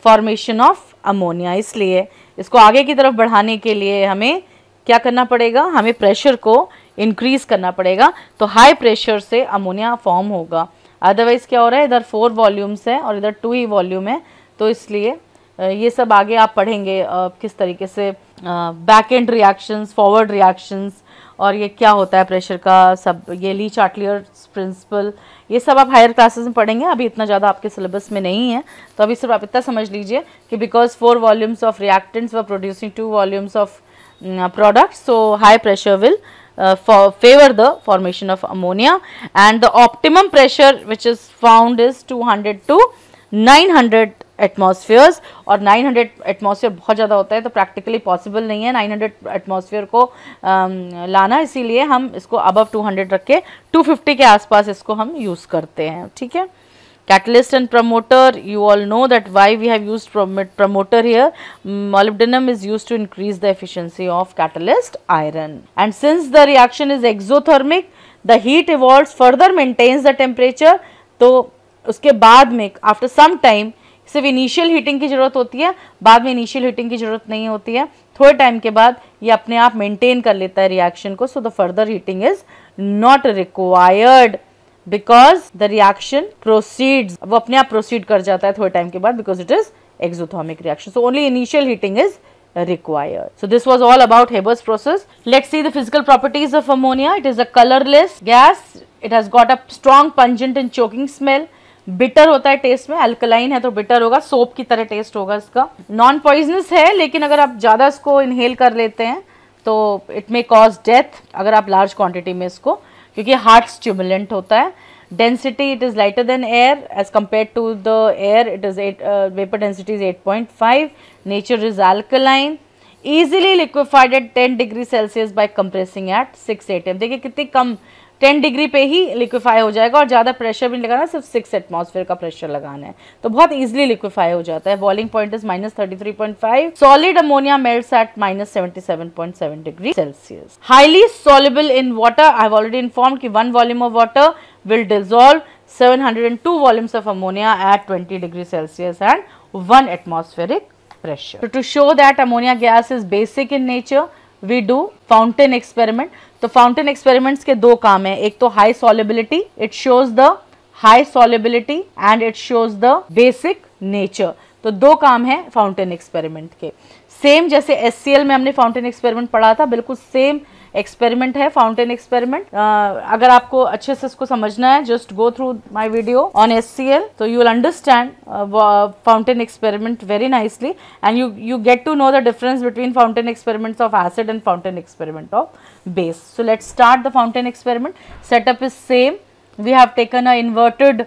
formation of ammonia. isliye isko aage ki taraf badhane ke liye hame kya karna padega hame pressure ko increase करना पड़ेगा तो high pressure से ammonia form होगा otherwise क्या हो रहा है इधर फोर वॉल्यूम्स है और इधर टू ही वॉल्यूम है तो इसलिए ये सब आगे आप पढ़ेंगे किस तरीके से backward reactions forward reactions और ये क्या होता है प्रेशर का सब ये ली चार्टलियर प्रिंसिपल ये सब आप हायर क्लासेस में पढ़ेंगे अभी इतना ज़्यादा आपके सिलेबस में नहीं है तो अभी सिर्फ आप इतना समझ लीजिए कि because four volumes of reactants व producing two volumes of products so high pressure will uh, favor the formation of ammonia and the optimum pressure which is found is 200 to 900 atmospheres और 900 एटमॉस्फेयर बहुत ज़्यादा होता है तो practically possible नहीं है 900 atmosphere को आ, um, लाना इसीलिए हम इसको अबव 200 रख के 250 के आसपास इसको हम यूज़ करते हैं ठीक है Catalyst and promoter, you all know that why we have used prom promoter here. Molybdenum is used to increase the efficiency of catalyst iron. And since the reaction is exothermic, the heat evolves further maintains the temperature. to uske baad mein after some time सिर्फ initial heating की ज़रूरत होती है बाद में initial heating की ज़रूरत नहीं होती है थोड़े टाइम के बाद ये अपने आप मेंटेन कर लेता है रिएक्शन को so the further heating is not required because the reaction proceed वो अपने आप प्रोसीड कर जाता है थोड़े टाइम के बाद because it is exothermic reaction so only initial heating is required so this was all about Haber's process let see the physical properties of ammonia it is a colourless gas it has got a strong pungent and choking smell bitter होता है test में alkaline है तो bitter होगा soap की तरह test होगा इसका नॉन पॉइजनस है लेकिन अगर आप ज़्यादा इसको इनहेल कर लेते हैं तो इट मे कॉज डेथ अगर आप लार्ज क्वांटिटी में इसको क्योंकि हार्ट स्टिमुलेंट होता है density it is lighter than air as compare to the air it is at vapour density is eight point five nature is easily liquefied at ten degree Celsius by compressing at six at M देखिए कितनी कम ten degree पे ही liquefy हो जाएगा और ज़्यादा pressure भी लगाना सिर्फ सिक्स एटमॉस्फेयर का प्रेशर लगाना है तो बहुत ईजिली लिक्विफाई हो जाता है boiling point is minus thirty three point five solid ammonia melt at minus seventy seven point seven degree Celsius highly soluble in water I have already inform की one volume of water will dissolve 702 volumes of ammonia at 20 degrees Celsius and 1 atmospheric pressure. So, to show that ammonia gas is basic in nature, we do fountain experiment. तो fountain experiments के दो काम है एक तो high solubility it shows the high solubility and it shows the basic nature तो दो काम है फाउंटेन एक्सपेरिमेंट के सेम जैसे एस में हमने फाउंटेन एक्सपेरिमेंट पढ़ा था बिल्कुल सेम एक्सपेरिमेंट है फाउंटेन एक्सपेरिमेंट uh, अगर आपको अच्छे से इसको समझना है just go through my video on S C L तो you will understand fountain experiment very nicely and you you get to know the difference between fountain experiments of acid and fountain experiment of base so let start the fountain experiment setup is same we have taken a inverted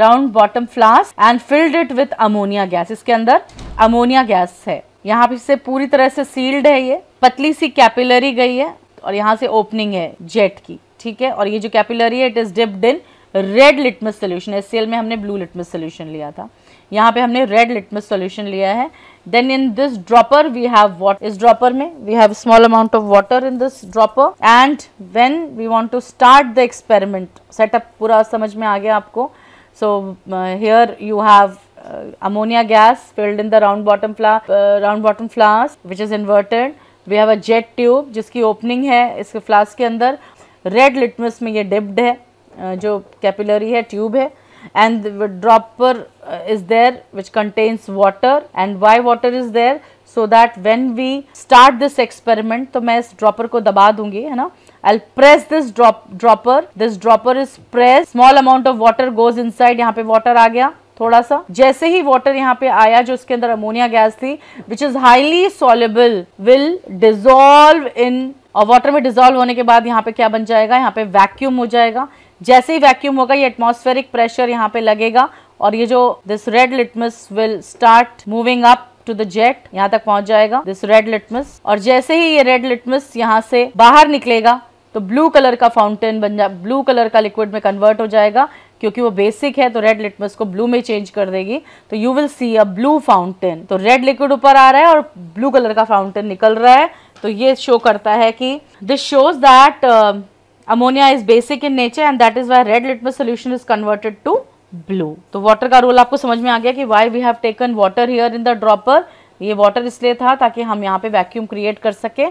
round bottom flask and filled it with ammonia gas इसके अंदर ammonia gas है. यहाँ से पूरी तरह से sealed है ये पतली सी कैपिलरी गई है और यहाँ से ओपनिंग है जेट की ठीक है और ये जो कैपिलरी है it is dipped in red litmus solution S में हमने ब्लू लिटमस सोल्यूशन लिया था यहाँ पे हमने रेड लिटमस सोल्यूशन लिया है then in this dropper we have what इस ड्रॉपर में we have small amount of water in this dropper and when we want to start the experiment setup पूरा समझ में आ गया आपको so here you have uh, ammonia gas filled in the round bottom flask, uh, round bottom flask which is inverted. We have a jet tube jiski opening hai इसके flask ke andar red litmus mein ye dipped hai जो capillary है tube है and the dropper is there which contains water and why water is there so that when we start this experiment तो मैं इस dropper को दबा दूंगी है ना I'll press this drop dropper. This dropper is pressed. Small amount of water goes inside. यहाँ पे water आ गया. थोड़ा सा जैसे ही वाटर यहाँ पे आया जो इसके अंदर अमोनिया गैस थी which is highly soluble will dissolve in और वाटर में डिजोल्व होने के बाद यहाँ पे क्या बन जाएगा यहाँ पे वैक्यूम हो जाएगा जैसे ही वैक्यूम होगा ये एटमोस्फेरिक प्रेशर यहाँ पे लगेगा और ये जो this red litmus will start moving up to the jet यहाँ तक पहुंच जाएगा दिस रेड लिटमस और जैसे ही ये रेड लिटमस यहाँ से बाहर निकलेगा तो ब्लू कलर का फाउंटेन बन जा ब्लू कलर का लिक्विड में कन्वर्ट हो जाएगा क्योंकि वो बेसिक है तो रेड लिटमस को ब्लू में चेंज कर देगी तो you will see a blue fountain तो रेड लिक्विड ऊपर आ रहा है और ब्लू कलर का फाउंटेन निकल रहा है तो ये शो करता है कि this shows that ammonia is basic in nature and that is why red litmus solution is converted to blue तो वाटर का रोल आपको समझ में आ गया कि why we have taken water here in the dropper ये वाटर इसलिए था ताकि हम यहाँ पे वैक्यूम क्रिएट कर सकें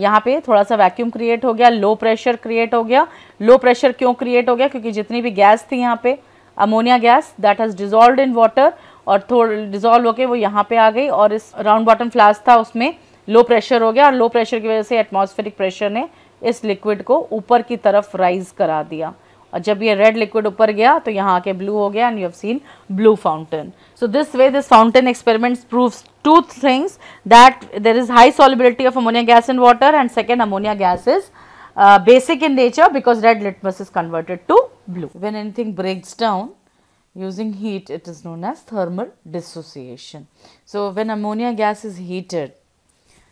यहाँ पे थोड़ा सा वैक्यूम क्रिएट हो गया लो प्रेशर क्रिएट हो गया लो प्रेशर क्यों क्रिएट हो गया क्योंकि जितनी भी गैस थी यहाँ पे ammonia gas that has dissolve in water और थोड़ा डिजोल्व होकर वो यहाँ पे आ गई और इस राउंड बॉटम फ्लास्क था उसमें लो प्रेशर हो गया और लो प्रेशर की वजह से एटमोस्फेरिक प्रेशर ने इस लिक्विड को ऊपर की तरफ राइज करा दिया और जब ये रेड लिक्विड ऊपर गया तो यहाँ आके ब्लू हो गया and you have seen blue fountain. So this way this fountain experiment proves two things that there is high solubility of ammonia gas in water and second ammonia gas is uh, basic in nature because red litmus is converted to blue. When anything breaks down using heat it is known as thermal dissociation. So, when ammonia gas is heated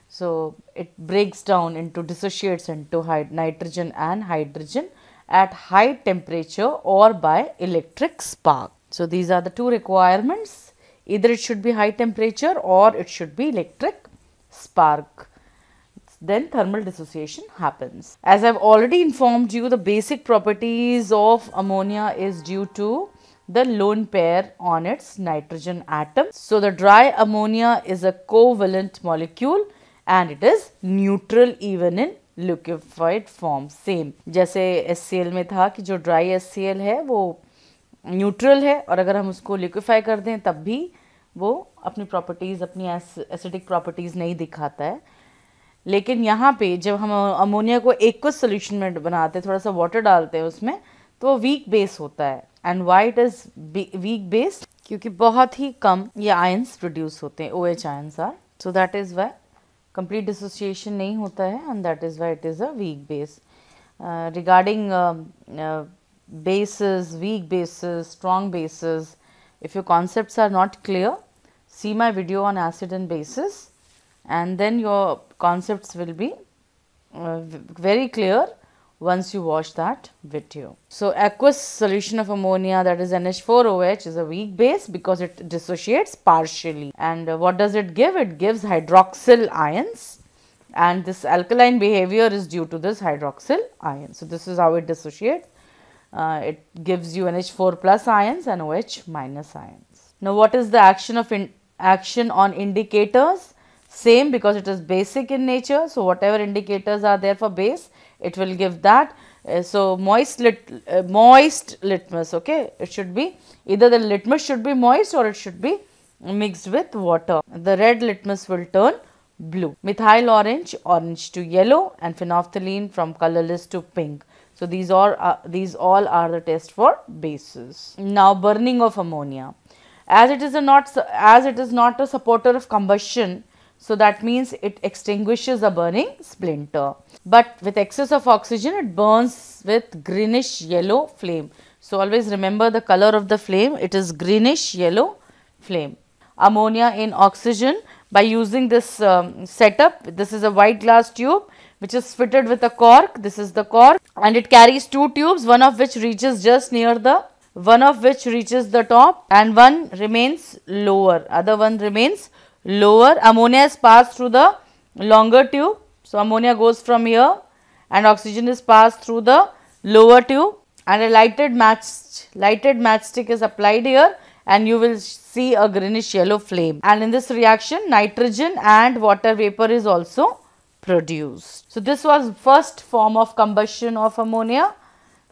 so it breaks down into dissociates into nitrogen and hydrogen at high temperature or by electric spark. So, these are the two requirements either it should be high temperature or it should be electric spark then thermal dissociation happens. As I have already informed you the basic properties of ammonia is due to the lone pair on its nitrogen atom. So, the dry ammonia is a covalent molecule and it is neutral even in liquefied form same जैसे S में था कि जो dry S है वो neutral है और अगर हम उसको लिक्विफाई कर दें तब भी वो अपनी प्रॉपर्टीज़ अपनी एसिडिक प्रॉपर्टीज़ नहीं दिखाता है लेकिन यहाँ पे जब हम अमोनिया को एक कुछ सोल्यूशन में बनाते हैं थोड़ा सा वाटर डालते हैं उसमें तो वो वीक बेस होता है and why it is weak base क्योंकि बहुत ही कम ये आयंस प्रोड्यूस होते हैं O H ions are so that is why complete dissociation नहीं होता है and that is why it is a weak base. Uh, regarding uh, uh, bases, weak bases, strong bases, if your concepts are not clear, see my video on acid and bases and then your concepts will be uh, very clear once you wash that video. So aqueous solution of ammonia that is NH4OH is a weak base because it dissociates partially. And uh, what does it give? It gives hydroxyl ions and this alkaline behavior is due to this hydroxyl ion. So this is how it dissociates. Uh, it gives you NH4 plus ions and OH minus ions. Now what is the action of action on indicators? Same because it is basic in nature. So whatever indicators are there for base it will give that. Uh, so, moist, lit, uh, moist litmus, okay, it should be either the litmus should be moist or it should be mixed with water. The red litmus will turn blue, methyl orange, orange to yellow and phenolphthalein from colorless to pink. So, these, are, uh, these all are the test for bases. Now, burning of ammonia. As it is a not as it is not a supporter of combustion, so that means it extinguishes a burning splinter. But with excess of oxygen, it burns with greenish yellow flame. So always remember the color of the flame. It is greenish yellow flame. Ammonia in oxygen by using this um, setup. This is a white glass tube which is fitted with a cork. This is the cork and it carries two tubes, one of which reaches just near the one of which reaches the top and one remains lower, other one remains lower. Ammonia is passed through the longer tube. So, ammonia goes from here and oxygen is passed through the lower tube and a lighted match lighted matchstick is applied here and you will see a greenish yellow flame and in this reaction nitrogen and water vapor is also produced. So, this was first form of combustion of ammonia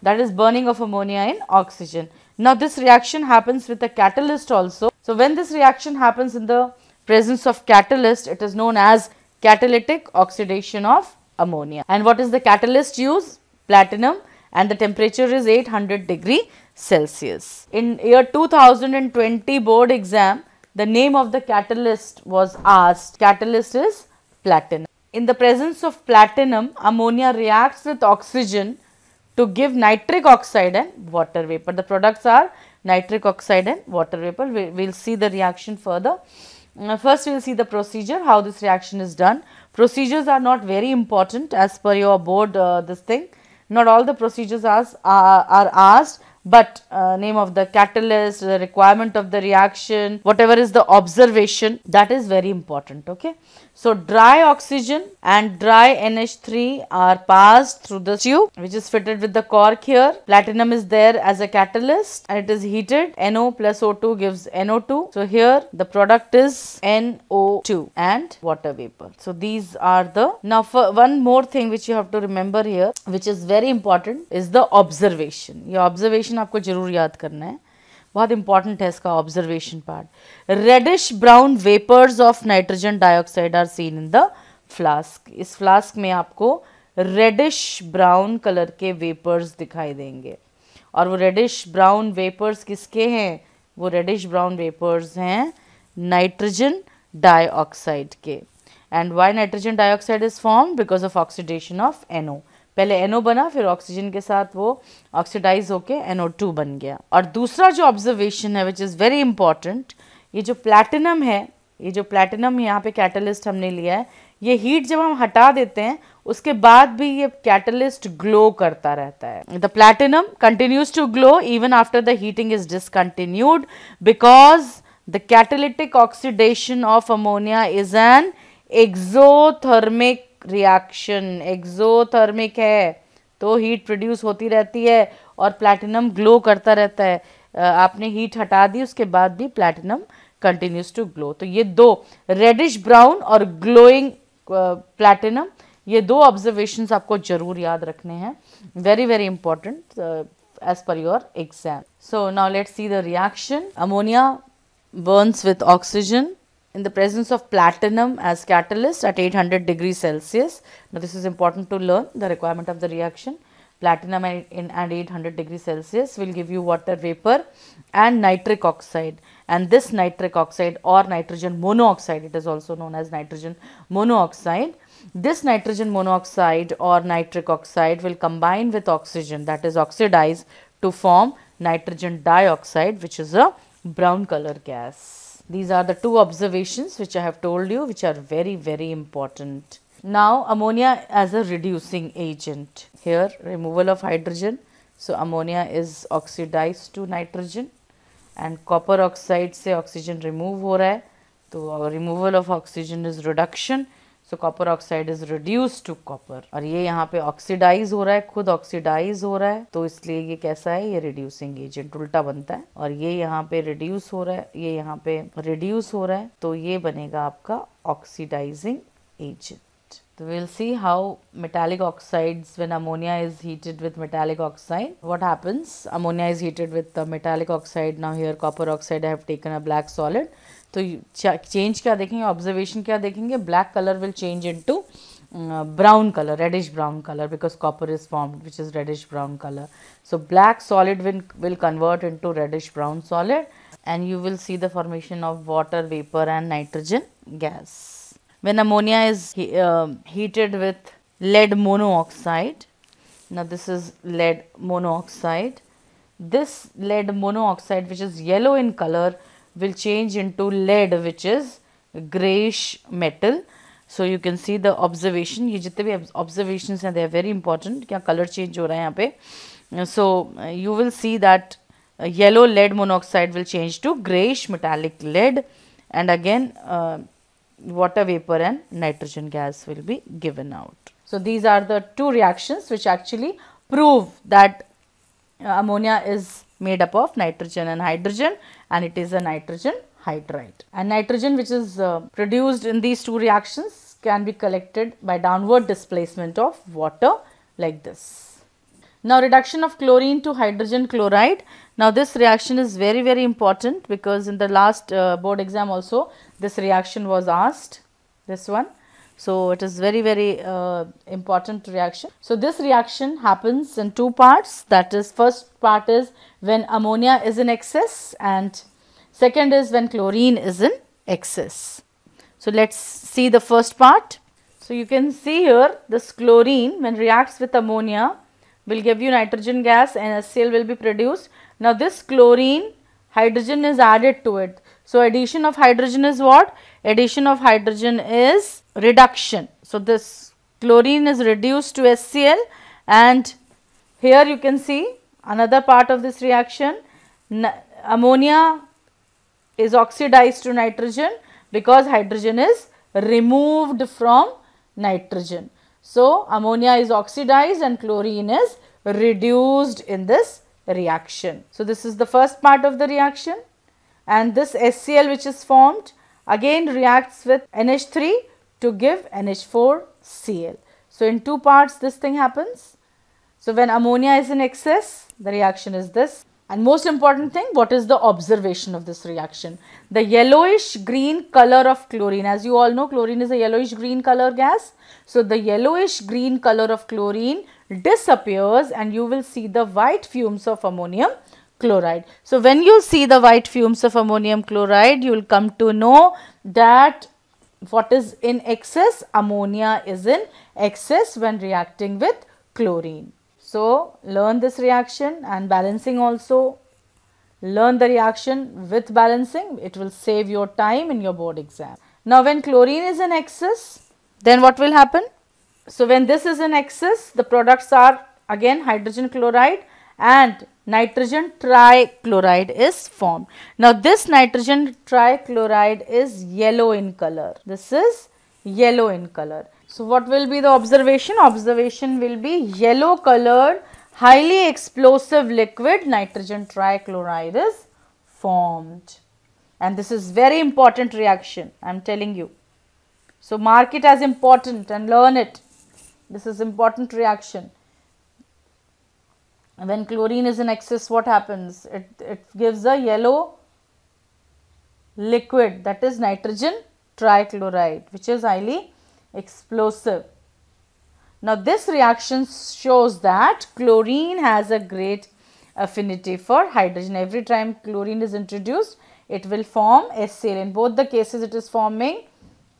that is burning of ammonia in oxygen. Now, this reaction happens with a catalyst also. So, when this reaction happens in the presence of catalyst, it is known as catalytic oxidation of ammonia. And what is the catalyst used? Platinum and the temperature is 800 degree Celsius. In year 2020 board exam, the name of the catalyst was asked. Catalyst is platinum. In the presence of platinum, ammonia reacts with oxygen to give nitric oxide and water vapor. The products are nitric oxide and water vapor. We will see the reaction further. Uh, first we will see the procedure how this reaction is done. Procedures are not very important as per your board uh, this thing. Not all the procedures are, are, are asked but uh, name of the catalyst, the requirement of the reaction, whatever is the observation that is very important okay. So dry oxygen and dry NH3 are passed through the tube which is fitted with the cork here. Platinum is there as a catalyst and it is heated. NO plus O2 gives NO2. So here the product is NO2 and water vapor. So these are the. Now for one more thing which you have to remember here which is very important is the observation. Your observation आपको जरूर याद करना बहुत important है इसका observation part reddish brown vapours of nitrogen dioxide are seen in the flask इस flask में आपको रेडिश ब्राउन कलर के वेपर्स दिखाई देंगे और वो रेडिश ब्राउन वेपर्स किसके हैं वो रेडिश ब्राउन वेपर्स हैं नाइट्रोजन डाइऑक्साइड के and why nitrogen dioxide is form because of oxidation of N O पहले एनओ बना फिर ऑक्सीजन के साथ वो ऑक्सीडाइज होके एनओ टू बन गया और दूसरा जो ऑब्जर्वेशन है विच इज़ वेरी इंपॉर्टेंट ये जो प्लैटिनम है ये जो प्लैटिनम यहाँ पे कैटलिस्ट हमने लिया है ये हीट जब हम हटा देते हैं उसके बाद भी ये कैटलिस्ट ग्लो करता रहता है the platinum continues to glow even after the heating is discontinued because the catalytic oxidation of ammonia is an exothermic reaction exothermic है तो हीट प्रोड्यूस होती रहती है और प्लैटिनम ग्लो करता रहता है आपने हीट हटा दी उसके बाद भी प्लैटिनम कंटिन्यूस टू ग्लो तो ये दो रेडिश ब्राउन और ग्लोइंग प्लैटिनम ये दो ऑब्जर्वेशंस आपको जरूर याद रखने हैं very very important as per your exam so now let see the reaction ammonia burns with oxygen in the presence of platinum as catalyst at 800 degrees Celsius. Now, this is important to learn the requirement of the reaction. Platinum in and 800 degrees Celsius will give you water vapor and nitric oxide. And this nitric oxide or nitrogen monoxide, it is also known as nitrogen monoxide. This nitrogen monoxide or nitric oxide will combine with oxygen that is oxidize to form nitrogen dioxide which is a brown color gas. These are the two observations which I have told you which are very very important. Now ammonia as a reducing agent. Here removal of hydrogen. So ammonia is oxidized to nitrogen and copper oxide say oxygen remove ho रहा so तो removal of oxygen is reduction. तो copper oxide is reduce to copper और ये यहाँ पे oxidise हो रहा है खुद ऑक्सीडाइज हो रहा है तो इसलिए ये कैसा है ये रिड्यूसिंग एजेंट उल्टा बनता है और ये यहाँ पे रिड्यूस हो रहा है ये यहाँ पे रिड्यूस हो रहा है तो ये बनेगा आपका oxidising agent So we'll see how metallic oxides when ammonia is heated with metallic oxide. What happens? Ammonia is heated with the metallic oxide. Now here copper oxide I have taken a black solid. तो change क्या देखेंगे observation क्या देखेंगे black colour will change into brown colour reddish brown colour because copper is form which is reddish brown colour so black solid will convert into reddish brown solid and you will see the formation of water vapour and nitrogen gas when ammonia is heated with lead monoxide ना this is lead monoxide this lead monoxide which is yellow in colour will change into lead which is grayish metal so you can see the observation ये जितने भी observations and they are very important क्या color change हो रहा है so uh, you will see that uh, yellow lead monoxide will change to grayish metallic lead and again uh, water vapor and nitrogen gas will be given out. So these are the two reactions which actually prove that uh, ammonia is made up of nitrogen and hydrogen and it is a nitrogen hydride. And nitrogen which is uh, produced in these two reactions can be collected by downward displacement of water like this. Now reduction of chlorine to hydrogen chloride. Now this reaction is very very important because in the last uh, board exam also this reaction was asked this one so, it is very very uh, important reaction. So, this reaction happens in two parts that is first part is when ammonia is in excess and second is when chlorine is in excess. So, let us see the first part. So, you can see here this chlorine when reacts with ammonia will give you nitrogen gas and HCl will be produced. Now, this chlorine hydrogen is added to it. So, addition of hydrogen is what? Addition of hydrogen is reduction. So, this chlorine is reduced to HCl and here you can see another part of this reaction ammonia is oxidized to nitrogen because hydrogen is removed from nitrogen. So, ammonia is oxidized and chlorine is reduced in this reaction. So, this is the first part of the reaction and this HCl which is formed again reacts with NH3 to give NH4Cl. So, in two parts this thing happens. So, when ammonia is in excess, the reaction is this. And most important thing, what is the observation of this reaction? The yellowish green color of chlorine. As you all know, chlorine is a yellowish green color gas. So, the yellowish green color of chlorine disappears and you will see the white fumes of ammonium chloride. So, when you see the white fumes of ammonium chloride, you will come to know that what is in excess? Ammonia is in excess when reacting with chlorine. So, learn this reaction and balancing also. Learn the reaction with balancing. It will save your time in your board exam. Now, when chlorine is in excess, then what will happen? So, when this is in excess, the products are again hydrogen chloride and nitrogen trichloride is formed. Now this nitrogen trichloride is yellow in color. This is yellow in color. So what will be the observation? Observation will be yellow colored highly explosive liquid nitrogen trichloride is formed. And this is very important reaction I am telling you. So mark it as important and learn it. This is important reaction when chlorine is in excess what happens it, it gives a yellow liquid that is nitrogen trichloride which is highly explosive. Now this reaction shows that chlorine has a great affinity for hydrogen. Every time chlorine is introduced it will form SCl. In both the cases it is forming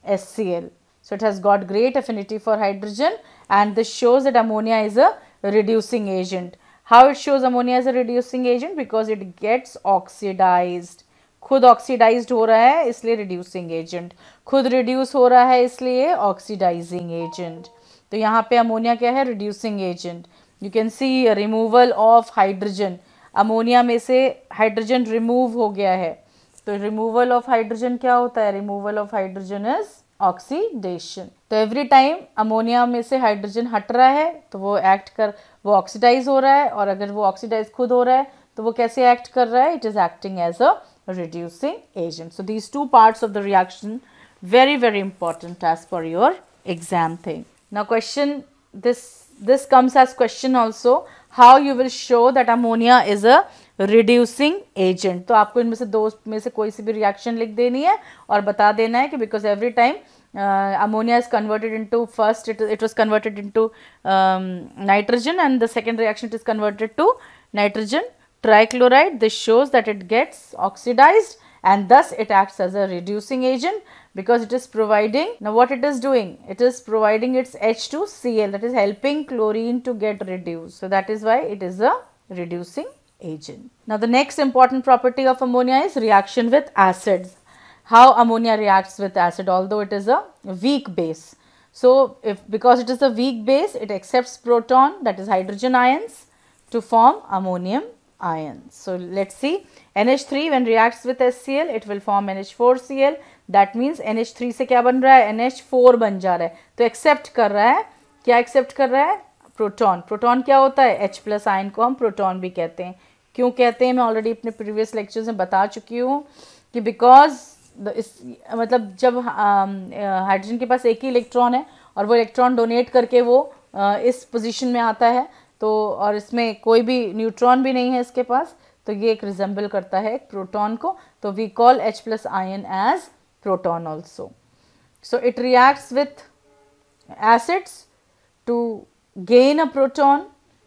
SCl. So it has got great affinity for hydrogen and this shows that ammonia is a reducing agent. how it shows ammonia as a reducing agent because it gets oxidized खुद oxidised हो रहा है इसलिए reducing agent खुद reduce हो रहा है इसलिए ऑक्सीडाइजिंग एजेंट तो यहाँ पे अमोनिया क्या है reducing agent you can see removal of hydrogen ammonia में से हाइड्रोजन रिमूव हो गया है तो रिमूवल ऑफ हाइड्रोजन क्या होता है removal of hydrogen is oxidation तो एवरी टाइम अमोनिया में से हाइड्रोजन हट रहा है तो वो एक्ट कर वो ऑक्सीडाइज हो रहा है और अगर वो ऑक्सीडाइज खुद हो रहा है तो वो कैसे एक्ट कर रहा है it is acting as a reducing agent so these two part of the reaction very very important as for your exam thing ना question this this comes as question also how you will show that ammonia is a reducing agent तो आपको इनमें से दोस्त में से कोई सी भी रिएक्शन लिख देनी है और बता देना है कि because every time uh, ammonia is converted into first it, it was converted into um, nitrogen and the second reaction it is converted to nitrogen trichloride this shows that it gets oxidized and thus it acts as a reducing agent because it is providing now what it is doing it is providing its H2Cl that is helping chlorine to get reduced so that is why it is a reducing agent. Now the next important property of ammonia is reaction with acids how ammonia reacts with acid although it is a weak base. So, if because it is a weak base it accepts proton that is hydrogen ions to form ammonium ions. So, let's see NH3 when reacts with HCl it will form NH4Cl that means NH3 se kya ban raha hai NH4 ban ja raha hai to accept kar raha hai kya accept kar raha hai proton proton kya hota hai H plus ion ko hum proton bhi kehte hain kyun kehte hain main already apne previous lectures mein bata chuki hu ki because इस मतलब जब hydrogen के पास एक ही electron है और वो electron donate करके वो इस पोजीशन में आता है तो और इसमें कोई भी न्यूट्रॉन भी नहीं है इसके पास तो ये एक रिजेंबल करता है एक प्रोटॉन को तो we call H plus ion as proton also so it reacts with acids to gain a proton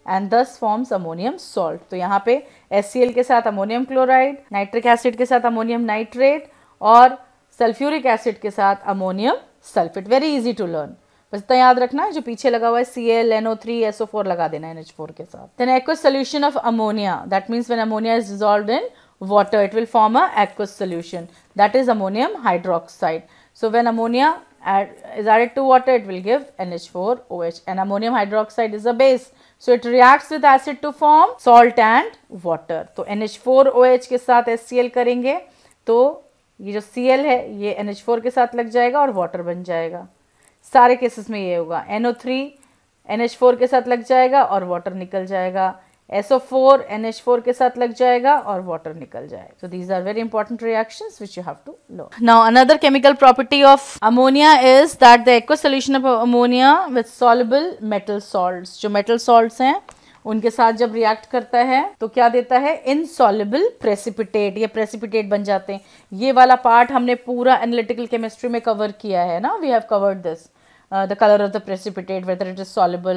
and thus forms ammonium salt तो यहाँ पे एस के साथ अमोनियम क्लोराइड नाइट्रिक एसिड के साथ अमोनियम नाइट्रेट और सल्फ्यूरिक एसिड के साथ ammonium sulphate very easy to learn बस इतना याद रखना है जो पीछे लगा हुआ है C L N O three S O four लगा देना एन एच फोर के साथ then aqueous solution of ammonia that means when ammonia is dissolve in water it will form a aqueous solution that is ammonium hydroxide so when ammonia is added to water it will give N H four O H N ammonium hydroxide is a base so it reacts with acid to form salt and water तो N H four O H के साथ S C L करेंगे तो ये जो C L है ये N H four के साथ लग जाएगा और वाटर बन जाएगा सारे केसेस में ये होगा N O three N H four के साथ लग जाएगा और वाटर निकल जाएगा S O four N H four के साथ लग जाएगा और वाटर निकल जाएगा so these are very important reaction which you have to low now another chemical property of ammonia is that the aqueous solution of ammonia with soluble metal salt जो metal salt हैं उनके साथ जब react करता है तो क्या देता है इनसॉलेबल प्रेसिपिटेट ये प्रेसिपिटेट बन जाते हैं ये वाला पार्ट हमने पूरा एनालिटिकल केमिस्ट्री में कवर किया है ना we have covered this the colour of the precipitate whether it is soluble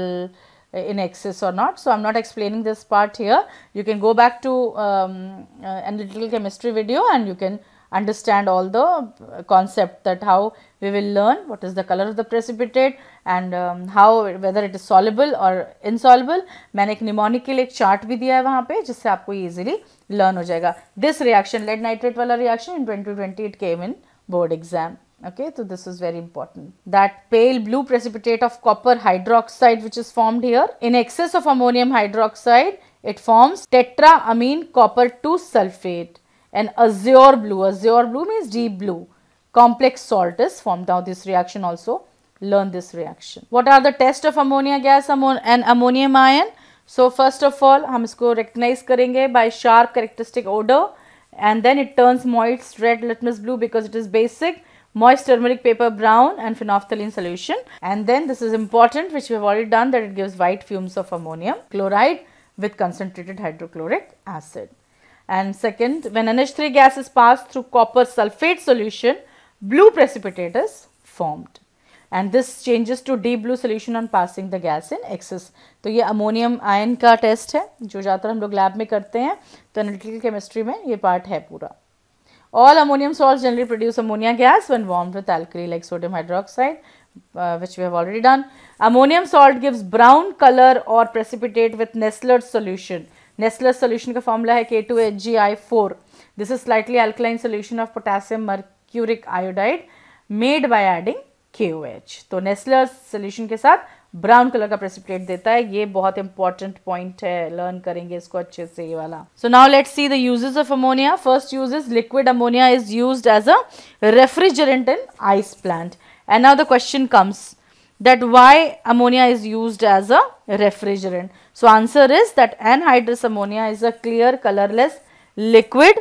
in excess और not so I am not explaining this part here. You can go back to analytical chemistry video and you can understand all the uh, concept that how we will learn what is the color of the precipitate and um, how whether it is soluble or insoluble मैंने एक mnemonic के लिए एक chart भी दिया है वहाँ पे जिससे आपको इजीली लर्न हो जाएगा दिस रिएक्शन लेड नाइट्रेट वाला reaction in 2020 it came in board exam okay so this is very important that pale blue precipitate of copper hydroxide which is formed here in excess of ammonium hydroxide it forms tetraamine copper 2 sulfate an azure blue. Azure blue means deep blue. Complex salt is formed. Now this reaction also learn this reaction. What are the test of ammonia gas and ammonium ion? So first of all, we will recognize it by sharp characteristic odor and then it turns moist red litmus blue because it is basic moist turmeric paper brown and phenolphthalein solution and then this is important which we have already done that it gives white fumes of ammonium chloride with concentrated hydrochloric acid. And second, when NH3 gas is passed through copper sulfate solution, blue precipitate is formed. And this changes to deep blue solution on passing the gas in excess. to ye ammonium ion ka test hai jo ज़्यादातर hum log lab mein karte hain to analytical chemistry mein ye part hai pura All ammonium salts generally produce ammonia gas when warmed with alkali like sodium hydroxide uh, which we have already done. Ammonium salt gives brown color or precipitate with Nessler's solution. Nessler solution का formula है K two H G I four this is slightly alkaline solution of potassium mercuric iodide made by adding K O H तो Nessler solution के साथ brown colour का precipitate देता है ये बहुत इंपॉर्टेंट पॉइंट है लर्न करेंगे इसको अच्छे से ये वाला so now let see the uses of ammonia first use is liquid ammonia is used as a refrigerant in ice plant and now the question comes that why ammonia is used as a refrigerant. So, answer is that anhydrous ammonia is a clear colorless liquid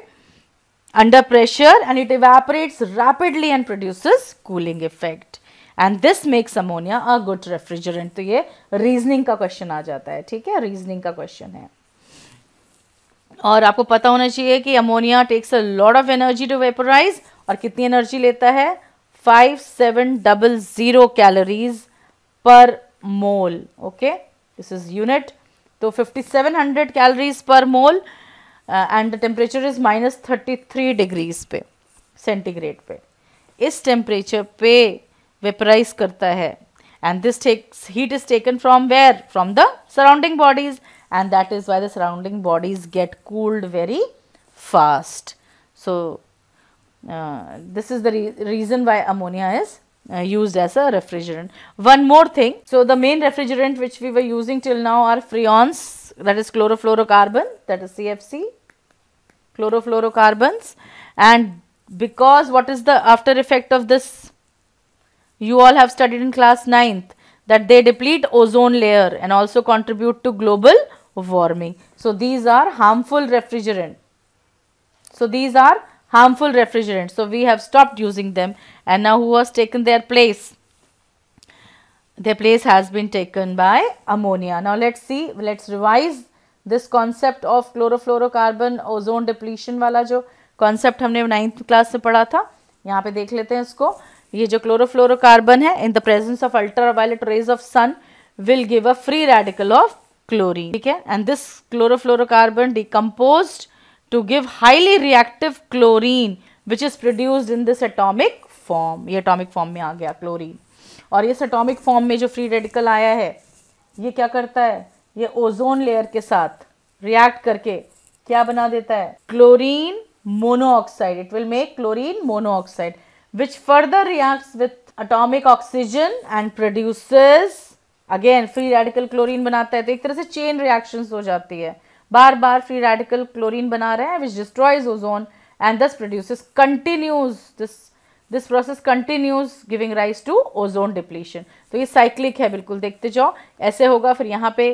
under pressure and it evaporates rapidly and produces cooling effect. and this makes ammonia a good refrigerant to ye reasoning ka question aa jata hai theek hai reasoning ka question hai और आपको पता होना चाहिए कि ammonia takes a lot of energy to vaporise और कितनी energy लेता है five seven double zero calories per mole okay this is unit so 5700 calories per mole uh, and the temperature is minus 33 degrees पे centigrade पे this temperature पे vaporize करता and this takes heat is taken from where from the surrounding bodies and that is why the surrounding bodies get cooled very fast so uh, this is the re reason why ammonia is uh, used as a refrigerant. One more thing, so the main refrigerant which we were using till now are freons that is chlorofluorocarbon that is CFC, chlorofluorocarbons and because what is the after effect of this you all have studied in class 9th that they deplete ozone layer and also contribute to global warming. So, these are harmful refrigerant. So, these are harmful refrigerants. So, we have stopped using them and now who has taken their place their place has been taken by ammonia now let's see let's revise this concept of chlorofluorocarbon ozone depletion wala jo concept humne ninth class se padha tha yahan pe dekh lete hain isko ye jo chlorofluorocarbon hai in the presence of ultraviolet rays of sun will give a free radical of chlorine theek hai and this chlorofluorocarbon decomposed to give highly reactive chlorine which is produced in this atomic form ये atomic form में आ गया chlorine और इस atomic form में जो free radical आया है ये क्या करता है ये ओजोन लेयर के साथ रिएक्ट करके क्या बना देता है chlorine monoxide it will make chlorine monoxide which further reacts with atomic oxygen and produces again free radical chlorine बनाता है तो एक तरह से चेन रिएक्शन हो जाती है बार बार फ्री रेडिकल क्लोरीन बना रहे हैं which destroys ozone and thus produces continues this this process continues giving rise to ozone depletion तो ये साइक्लिक है बिल्कुल देखते जाओ ऐसे होगा फिर यहाँ पे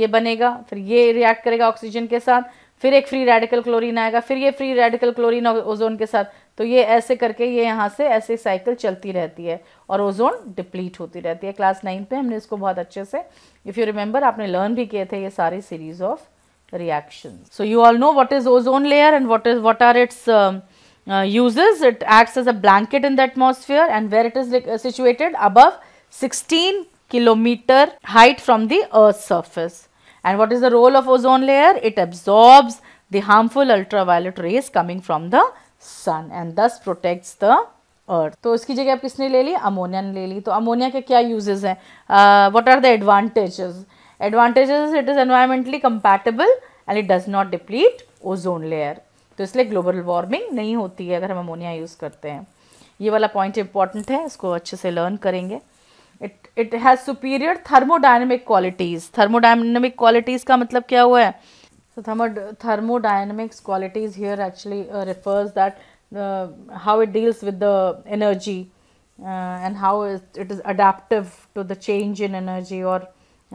ये बनेगा फिर ये रिएक्ट करेगा ऑक्सीजन के साथ फिर एक फ्री रेडिकल क्लोरीन आएगा फिर ये फ्री रेडिकल क्लोरीन ओजोन के साथ तो ये ऐसे करके ये यहाँ से ऐसे साइकिल चलती रहती है और ओजोन डिप्लीट होती रहती है क्लास नाइन्थ में हमने इसको बहुत अच्छे से इफ़ यू रिमेंबर आपने लर्न भी किए थे ये सारे series of reaction so you all know what is ozone layer and what is what are its uh, uses it acts as a blanket in the atmosphere and where it is uh, situated above 16 kilometer height from the earth's surface and what is the role of ozone layer it absorbs the harmful ultraviolet rays coming from the sun and thus protects the earth to uski jagah aap kisne le li ammonia ne le li to ammonia ke kya uses hai uh, what are the advantages advantages it is environmentally compatible and it does not deplete ozone layer तो इसलिए global warming नहीं होती है अगर हम ammonia use करते हैं ये वाला पॉइंट इंपॉर्टेंट है इसको अच्छे से लर्न करेंगे it it has superior thermodynamic qualities thermodynamic qualities का मतलब क्या हुआ है thermo thermodynamics qualities here actually refers that how it deals with the energy and how it is adaptive to the change in energy और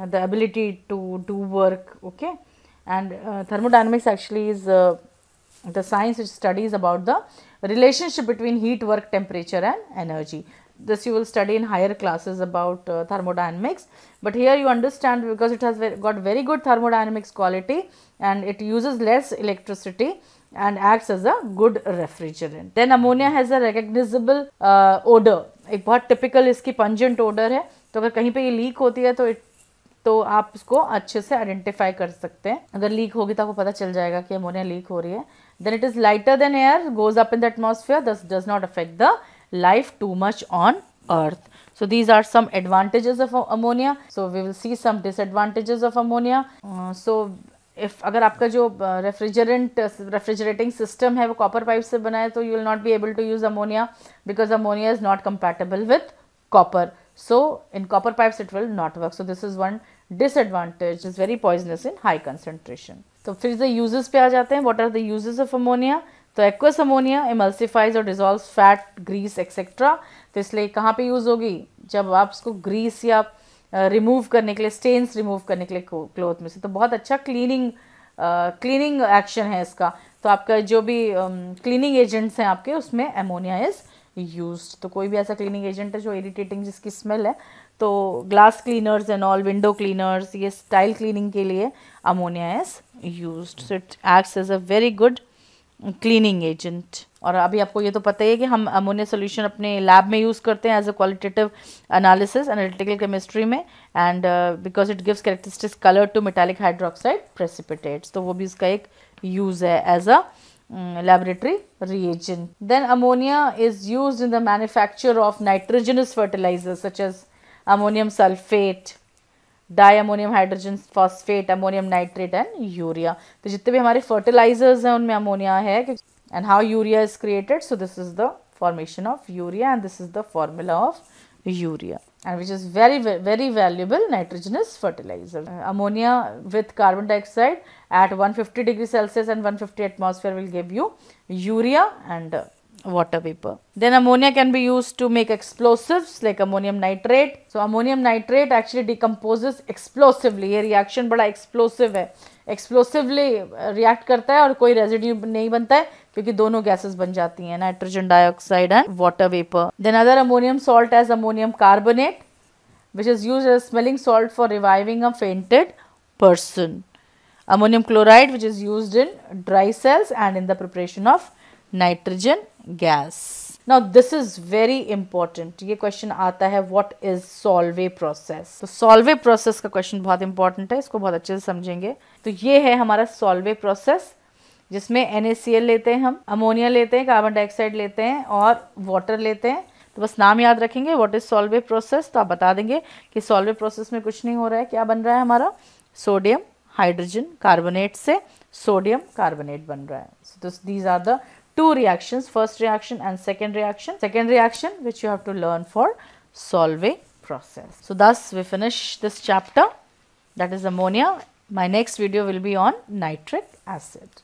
the ability to do work okay and thermodynamics actually is the science which studies about the relationship between heat work temperature and energy this you will study in higher classes about uh, thermodynamics but here you understand because it has very, got very good thermodynamics quality and it uses less electricity and acts as a good refrigerant then ammonia has a recognizable uh, odor ek bahut typical iski pungent odor hai to agar kahin pe ye leak hoti hai to it तो आप इसको अच्छे से identify कर सकते हैं अगर leak होगी तो आपको पता चल जाएगा कि अमोनिया लीक हो रही है then it is lighter than air goes up in the atmosphere thus does not affect the life too much on earth so these are some advantages of ammonia so we will see some disadvantages of ammonia uh, so if agar aapka jo uh, refrigerant uh, refrigerating system have a copper pipe se banaya to you will not be able to use ammonia because ammonia is not compatible with copper so in copper pipes it will not work so this is one disadvantage It is very poisonous in high concentration तो फिर से uses पे आ जाते हैं what are the uses of ammonia तो aqueous ammonia emulsifies और dissolve fat Greece etcetera तो इसलिए कहाँ पे यूज़ होगी जब आप उसको ग्रीस या रिमूव uh, करने के लिए स्टेन्स रिमूव करने के लिए क्लोथ में से तो बहुत अच्छा क्लीनिंग क्लीनिंग एक्शन है इसका तो आपका जो भी क्लीनिंग um, एजेंट्स हैं आपके उसमें अमोनिया इज़ यूज तो कोई भी ऐसा क्लीनिंग एजेंट है जो इरिटेटिंग जिसकी स्मेल है तो glass cleaners and all window cleaners ये स्टाइल क्लीनिंग के लिए ammonia is used so it acts as a very good cleaning agent और अभी आपको ये तो पता ही है कि हम अमोनिया सोल्यूशन अपने लैब में यूज़ करते हैं as a qualitative analysis analytical chemistry में and because it gives characteristics colour to metallic hydroxide precipitates तो वो भी इसका एक यूज़ है as a laboratory reagent then ammonia is use in the manufacture of nitrogenous fertiliser such as ammonium sulphate diammonium hydrogen phosphate ammonium nitrate and urea तो जितने भी हमारे फर्टिलाइजर्स हैं उनमें अमोनिया है and how urea is created so this is the formation of urea and this is the formula of urea and which is very very valuable nitrogen fertiliser ammonia with carbon dioxide at one fifty degree Celsius and one fifty atmosphere will give you urea and water vapor. Then ammonia can be used to make explosives like ammonium nitrate. So ammonium nitrate actually decomposes explosively. ये reaction bada explosive hai explosively react karta hai aur koi residue nahi banta hai kyunki dono gases ban jati hain nitrogen dioxide and water vapor then other ammonium salt as ammonium carbonate which is used as smelling salt for reviving a fainted person. Ammonium chloride which is used in dry cells and in the preparation of nitrogen gas now this is very important ये question आता है what is Solvay process तो Solvay process का question बहुत important है इसको बहुत अच्छे से समझेंगे तो ये है हमारा सॉल्वे प्रोसेस जिसमें एन लेते हैं हम अमोनिया लेते हैं कार्बन डाइऑक्साइड लेते हैं और वाटर लेते हैं तो बस नाम याद रखेंगे व्हाट इज सॉल्वे प्रोसेस तो आप बता देंगे कि सॉल्वे प्रोसेस में कुछ नहीं हो रहा है क्या बन रहा है हमारा सोडियम हाइड्रोजन कार्बोनेट से सोडियम कार्बोनेट बन रहा है so this these are the two reactions first reaction and second reaction second reaction which you have to learn for solving process. So, thus we finish this chapter that is ammonia. My next video will be on nitric acid.